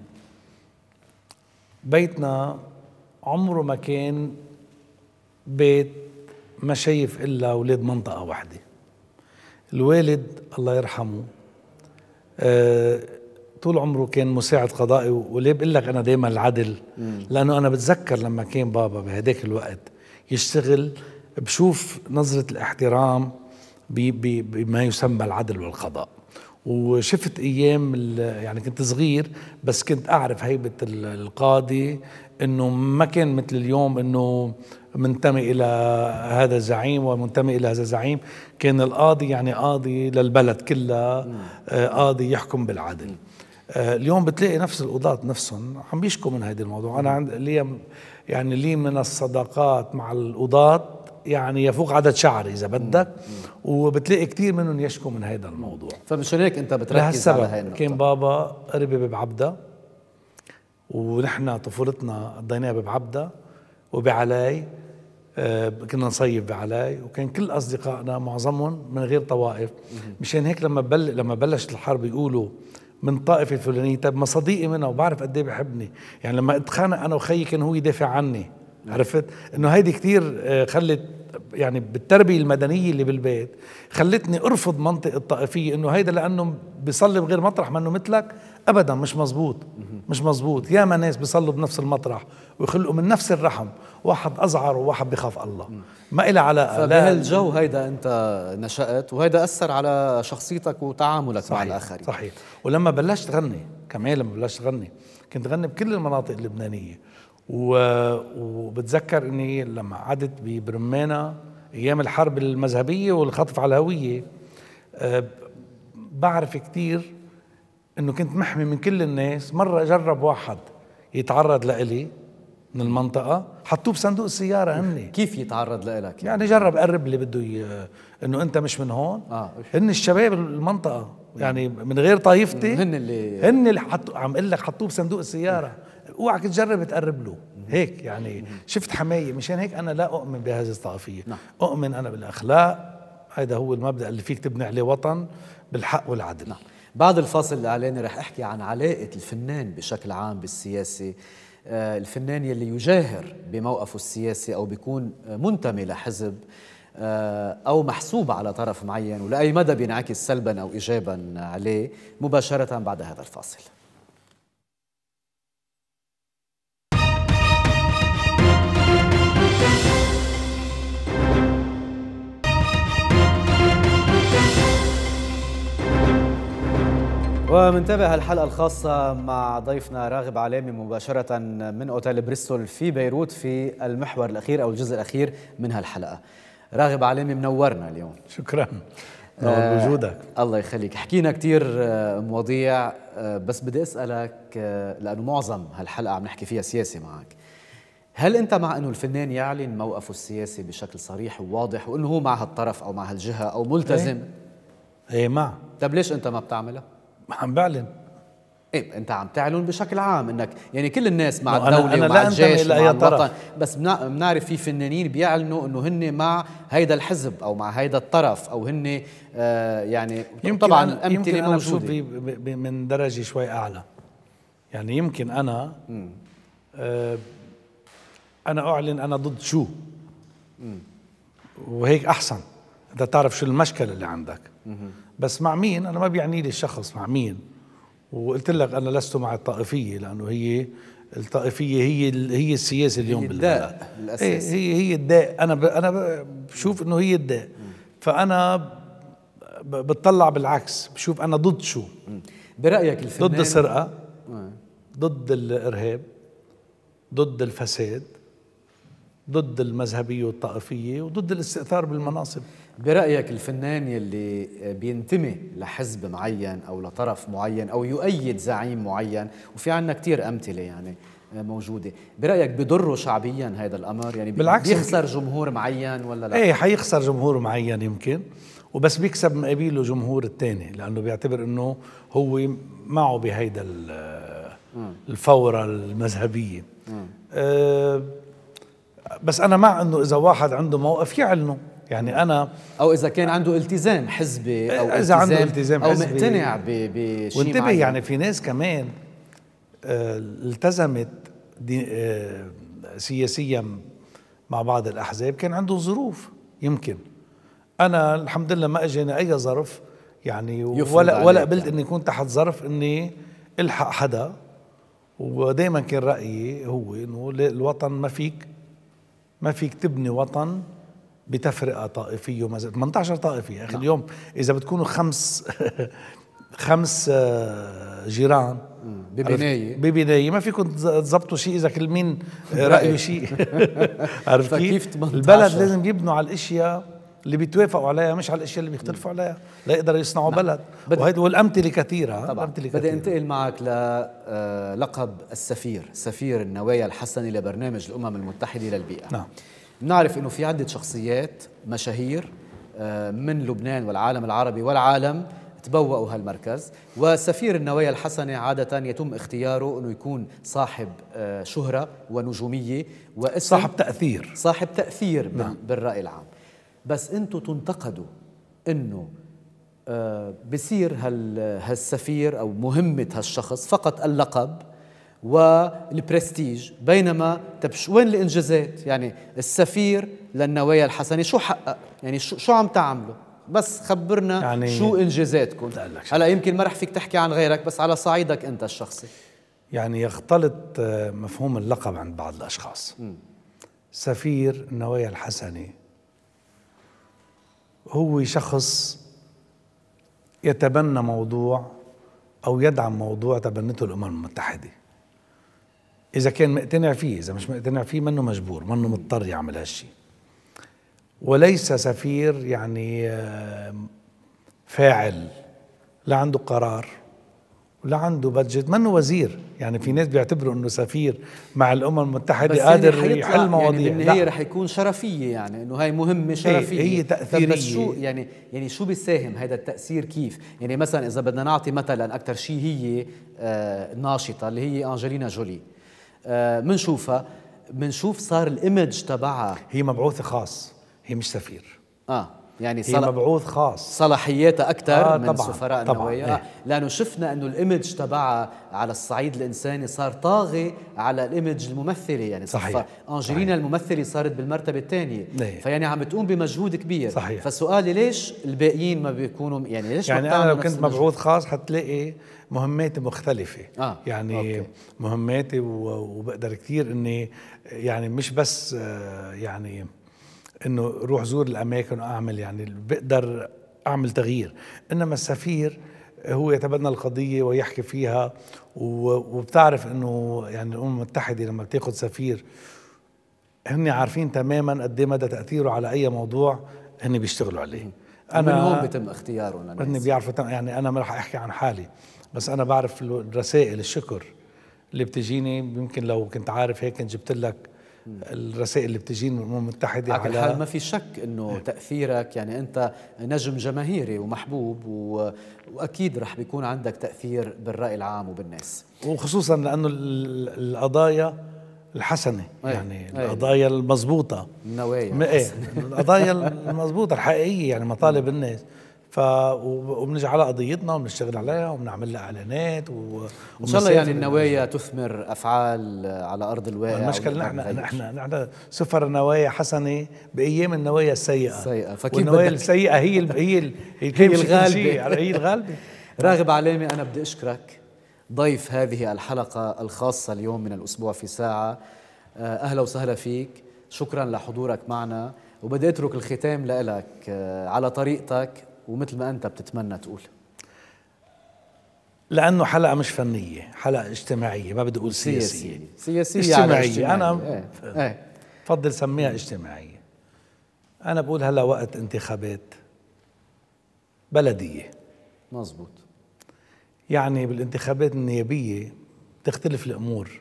بيتنا عمره ما كان بيت ما شايف الا اولاد منطقه واحده الوالد الله يرحمه آه، طول عمره كان مساعد قضائي وليه بقول لك انا دايما العدل لانه انا بتذكر لما كان بابا بهداك الوقت يشتغل بشوف نظره الاحترام بما يسمى العدل والقضاء وشفت ايام يعني كنت صغير بس كنت اعرف هيبه القاضي انه ما كان مثل اليوم انه منتمي الى هذا الزعيم ومنتمي الى هذا الزعيم كان القاضي يعني قاضي للبلد كلها آه، قاضي يحكم بالعدل آه، اليوم بتلاقي نفس القضاة نفسهم عم بيشكوا من هذا الموضوع انا عند لي يعني لي من الصداقات مع القضاة يعني يفوق عدد شعري اذا بدك وبتلاقي كثير منهم يشكوا من هذا الموضوع فمش طيب، هيك انت بتركز على هاي النقطة كان بابا قربي ببعبدا ونحن طفولتنا قضيناها ببعبدا وبعلي آه، كنا نصيف بعلاي وكان كل اصدقائنا معظمهم من غير طوائف مشان هيك لما بل لما بلشت الحرب يقولوا من طائفة الفلانية طيب ما صديقي منها وبعرف قد ايه بحبني يعني لما اتخانق انا وخيي كان هو يدافع عني نعم. عرفت انه هيدي كثير آه، خلت يعني بالتربيه المدنيه اللي بالبيت خلتني ارفض منطق الطائفيه انه هيدا لانه بيصلي بغير مطرح ما انه مثلك ابدا مش مزبوط مش مزبوط ياما ناس بيصلوا بنفس المطرح ويخلقوا من نفس الرحم واحد ازعر وواحد بخاف الله ما إلها علاقه بهالجو هيدا انت نشات وهيدا اثر على شخصيتك وتعاملك صحيح مع الاخرين صحيح ولما بلشت غني كمان لما بلشت غني كنت غني بكل المناطق اللبنانيه و... وبتذكر اني لما قعدت ببرمانه ايام الحرب المذهبيه والخطف على الهويه أه بعرف كثير انه كنت محمي من كل الناس مرة جرب واحد يتعرض لإلي من المنطقة حطوه بصندوق السيارة هني كيف يتعرض لإلك؟ يعني جرب قرب اللي بده ي... انه انت مش من هون اه هن الشباب المنطقة يعني من غير طائفتي هن اللي هن اللي حطوا عم اقول لك حطوه بصندوق السيارة اوعك تجرب تقرب له هيك يعني شفت حماية مشان هيك انا لا اؤمن بهذه الطائفية نعم. اؤمن انا بالاخلاق هذا هو المبدا اللي فيك تبني عليه وطن بالحق والعدل نعم. بعد الفاصل الإعلاني رح أحكي عن علاقة الفنان بشكل عام بالسياسة آه، الفنان يلي يجاهر بموقفه السياسي أو بيكون منتمي لحزب آه، أو محسوب على طرف معين ولأي مدى بينعكس سلبا أو إيجابا عليه مباشرة بعد هذا الفاصل ومنتابع الحلقة الخاصة مع ضيفنا راغب علامي مباشرة من أوتيل بريستول في بيروت في المحور الأخير أو الجزء الأخير من هالحلقة راغب علامي منورنا اليوم شكرا نور وجودك آه الله يخليك حكينا كثير آه مواضيع آه بس بدي أسألك آه لأنه معظم هالحلقة عم نحكي فيها سياسة معك هل أنت مع أنه الفنان يعلن موقفه السياسي بشكل صريح وواضح وأنه هو مع هالطرف أو مع هالجهة أو ملتزم؟ إيه, ايه مع طب ليش أنت ما بتعملها؟ ما عم بعلن ايه انت عم تعلن بشكل عام انك يعني كل الناس مع الدوله أنا ومع أنا الجيش مع الوطن بس بنعرف في فنانين بيعلنوا انه هن مع هيدا الحزب او مع هيدا الطرف او هن آه يعني يمكن طبعا أنا يمكن أنا موجوده يمكن من درجه شوي اعلى يعني يمكن انا آه انا اعلن انا ضد شو م. وهيك احسن اذا تعرف شو المشكله اللي عندك م. بس مع مين انا ما بيعني لي الشخص مع مين وقلت لك انا لست مع الطائفيه لانه هي الطائفيه هي هي السياسه اليوم هي الداء إيه، هي هي الداء انا ب انا بشوف انه هي الداء فانا بتطلع بالعكس بشوف انا ضد شو برايك الفنان ضد السرقه آه. ضد الارهاب ضد الفساد ضد المذهبية والطائفية وضد الاستئثار بالمناصب برأيك الفنان يلي بينتمي لحزب معين أو لطرف معين أو يؤيد زعيم معين وفي عنا كتير أمثلة يعني آه، موجودة برأيك بضره شعبيا هذا الأمر يعني بالعكس بيخسر جمهور معين ولا لا؟ ايه حيخسر جمهور معين يمكن وبس بيكسب مقابله جمهور الثاني لأنه بيعتبر أنه هو معه بهيدا الفورة المذهبية أه بس انا مع انه اذا واحد عنده موقف يعلنه يعني انا او اذا كان عنده التزام حزبي او اذا عنده التزام او مقتنع بشيء وانتبه يعني في ناس كمان آه، التزمت آه، سياسيا مع بعض الاحزاب كان عنده ظروف يمكن انا الحمد لله ما اجاني اي ظرف يعني ولا ولا قبلت يعني. اني كنت تحت ظرف اني الحق حدا ودائما كان رايي هو انه الوطن ما فيك ما فيك تبني وطن بتفرقه طائفيه وما 18 طائفه يا اخي نعم. اليوم اذا بتكونوا خمس خمس آه، جيران ببنايه ببنايه ما فيكم تظبطوا شيء اذا كل مين رايه شيء عرفت كيف البلد لازم يبنوا على الاشياء اللي بيتوافقوا عليها مش على الاشياء اللي بيختلفوا عليها لا يقدروا يصنعوا نعم. بلد وهيدي والامثله كثيره طبعا بدي انتقل معك للقب آه، السفير سفير النوايا الحسنه لبرنامج الامم المتحده للبيئه نعم بنعرف انه في عده شخصيات مشاهير آه، من لبنان والعالم العربي والعالم تبوأوا هالمركز وسفير النوايا الحسنة عادة يتم اختياره أنه يكون صاحب آه، شهرة ونجومية واسم صاحب تأثير صاحب تأثير نعم. بالرأي العام بس انتم تنتقدوا انه آه، بصير هالسفير او مهمه هالشخص فقط اللقب والبرستيج بينما طب وين الانجازات يعني السفير للنوايا الحسنه شو حقق يعني شو شو عم تعملوا؟ بس خبرنا يعني شو انجازاتكم هلا يمكن ما رح فيك تحكي عن غيرك بس على صعيدك انت الشخصي يعني يختلط آه، مفهوم اللقب عند بعض الاشخاص م. سفير النوايا الحسنه هو شخص يتبنى موضوع أو يدعم موضوع تبنته الأمم المتحدة إذا كان مقتنع فيه إذا مش مقتنع فيه منه مجبور منه مضطر يعمل هالشي وليس سفير يعني آه، فاعل لا عنده قرار ولا عنده بادجت منه وزير يعني في ناس بيعتبروا انه سفير مع الامم المتحده قادر يعني يحل مواضيع يعني هي رح يكون شرفيه يعني انه هاي مهمه إيه، شرفيه هي, هي يعني تاثيريه بس شو يعني يعني شو بيساهم هذا التاثير كيف يعني مثلا اذا بدنا نعطي مثلا اكثر شيء هي آه ناشطه اللي هي انجلينا جولي بنشوفها آه بنشوف صار الايمج تبعها هي مبعوثه خاص هي مش سفير اه يعني هي مبعوث خاص صلاحياتها اكثر آه من طبعًا سفراء طبعًا إيه. آه، لانه شفنا انه الايمج تبعها على الصعيد الانساني صار طاغي على الايمج الممثله يعني صحيح انجلينا الممثله صارت بالمرتبه الثانيه إيه. فيعني عم بتقوم بمجهود كبير صحيح فسؤالي ليش الباقيين ما بيكونوا يعني ليش يعني انا لو كنت مبعوث خاص حتلاقي مهماتي مختلفة آه. يعني أوكي. مهماتي وبقدر كثير اني يعني مش بس آه، يعني انه روح زور الاماكن واعمل يعني بقدر اعمل تغيير انما السفير هو يتبنى القضية ويحكي فيها وبتعرف انه يعني الامم المتحدة لما بتاخد سفير هن عارفين تماما قد ايه مدى تاثيره على اي موضوع هن بيشتغلوا عليه انا من هون بيتم اختياره هن بيعرفوا يعني انا ما راح احكي عن حالي بس انا بعرف الرسائل الشكر اللي بتجيني يمكن لو كنت عارف هيك جبت لك الرسائل اللي بتجين من الامم المتحده على الحال ما في شك انه تاثيرك يعني انت نجم جماهيري ومحبوب و... واكيد رح بيكون عندك تاثير بالراي العام وبالناس وخصوصا لانه القضايا الحسنه يعني القضايا المضبوطه النوايا ايه القضايا المضبوطه الحقيقيه يعني مطالب الناس ف على قضيتنا وبنشتغل عليها وبنعمل لها اعلانات و... ان شاء الله يعني النوايا تثمر افعال على ارض الواقع المشكله نحن نحن نحن سفر نوايا حسنه بايام النوايا السيئه السيئه فكيف النوايا السيئه هي ال... هي ال... هي الغالبه هي الغالبه راغب علامه انا بدي اشكرك ضيف هذه الحلقه الخاصه اليوم من الاسبوع في ساعه آه، اهلا وسهلا فيك شكرا لحضورك معنا وبدي اترك الختام لك آه، على طريقتك ومثل ما أنت بتتمنى تقول لانه حلقه مش فنيه حلقه اجتماعيه ما بدي اقول سياسيه سياسيه اجتماعيه, اجتماعية. انا بفضل إيه. إيه. سميها اجتماعيه انا بقول هلا وقت انتخابات بلديه مزبوط يعني بالانتخابات النيابيه تختلف الامور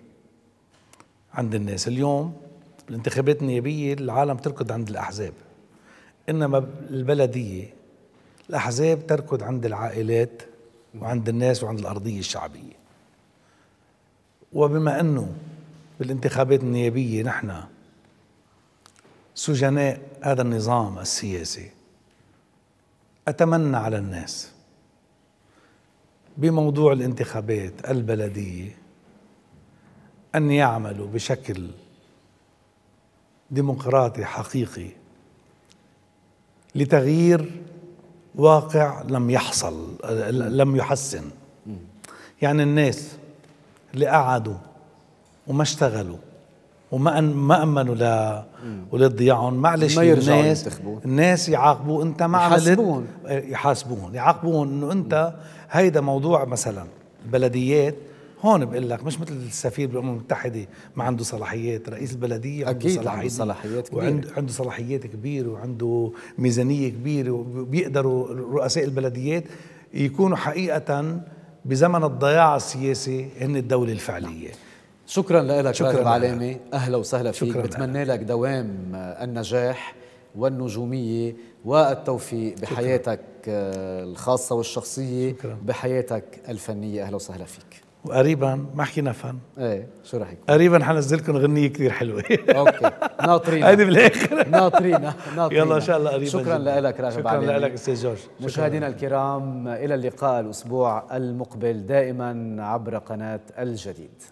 عند الناس اليوم بالانتخابات النيابيه العالم تركض عند الاحزاب انما البلديه الأحزاب تركض عند العائلات وعند الناس وعند الأرضية الشعبية وبما أنه بالانتخابات النيابية نحن سجناء هذا النظام السياسي أتمنى على الناس بموضوع الانتخابات البلدية أن يعملوا بشكل ديمقراطي حقيقي لتغيير واقع لم يحصل لم يحسن يعني الناس اللي قعدوا وما اشتغلوا وما ما امنوا ل ولضياعهم معلش الناس الناس يعاقبوه انت ما عملت يحاسبوهم يحاسبوهم يعاقبوهم انه انت هيدا موضوع مثلا البلديات هون بقول لك مش مثل السفير بالامم المتحده ما عنده صلاحيات رئيس البلديه عنده أكيد صلاحيات عنده صلاحيات كبيره وعنده عنده صلاحيات كبيره وعنده ميزانيه كبيره وبيقدروا رؤساء البلديات يكونوا حقيقه بزمن الضياع السياسي هن الدوله الفعليه شكرا لك شكرا راغب علامه اهلا وسهلا فيك شكرا بتمنى لك دوام النجاح والنجوميه والتوفيق بحياتك آه، الخاصه والشخصيه شكرا. بحياتك الفنيه اهلا وسهلا فيك وقريبا ما حكينا فن ايه شو رح يكون قريبا حنزل لكم غنيه كثير حلوه اوكي ناطرينا هيدي بالاخر ناطرينا ناطرينا يلا ان شاء الله قريبا شكرا لك راغب شكرا لك استاذ جورج مشاهدينا الكرام الى اللقاء الاسبوع المقبل دائما عبر قناه الجديد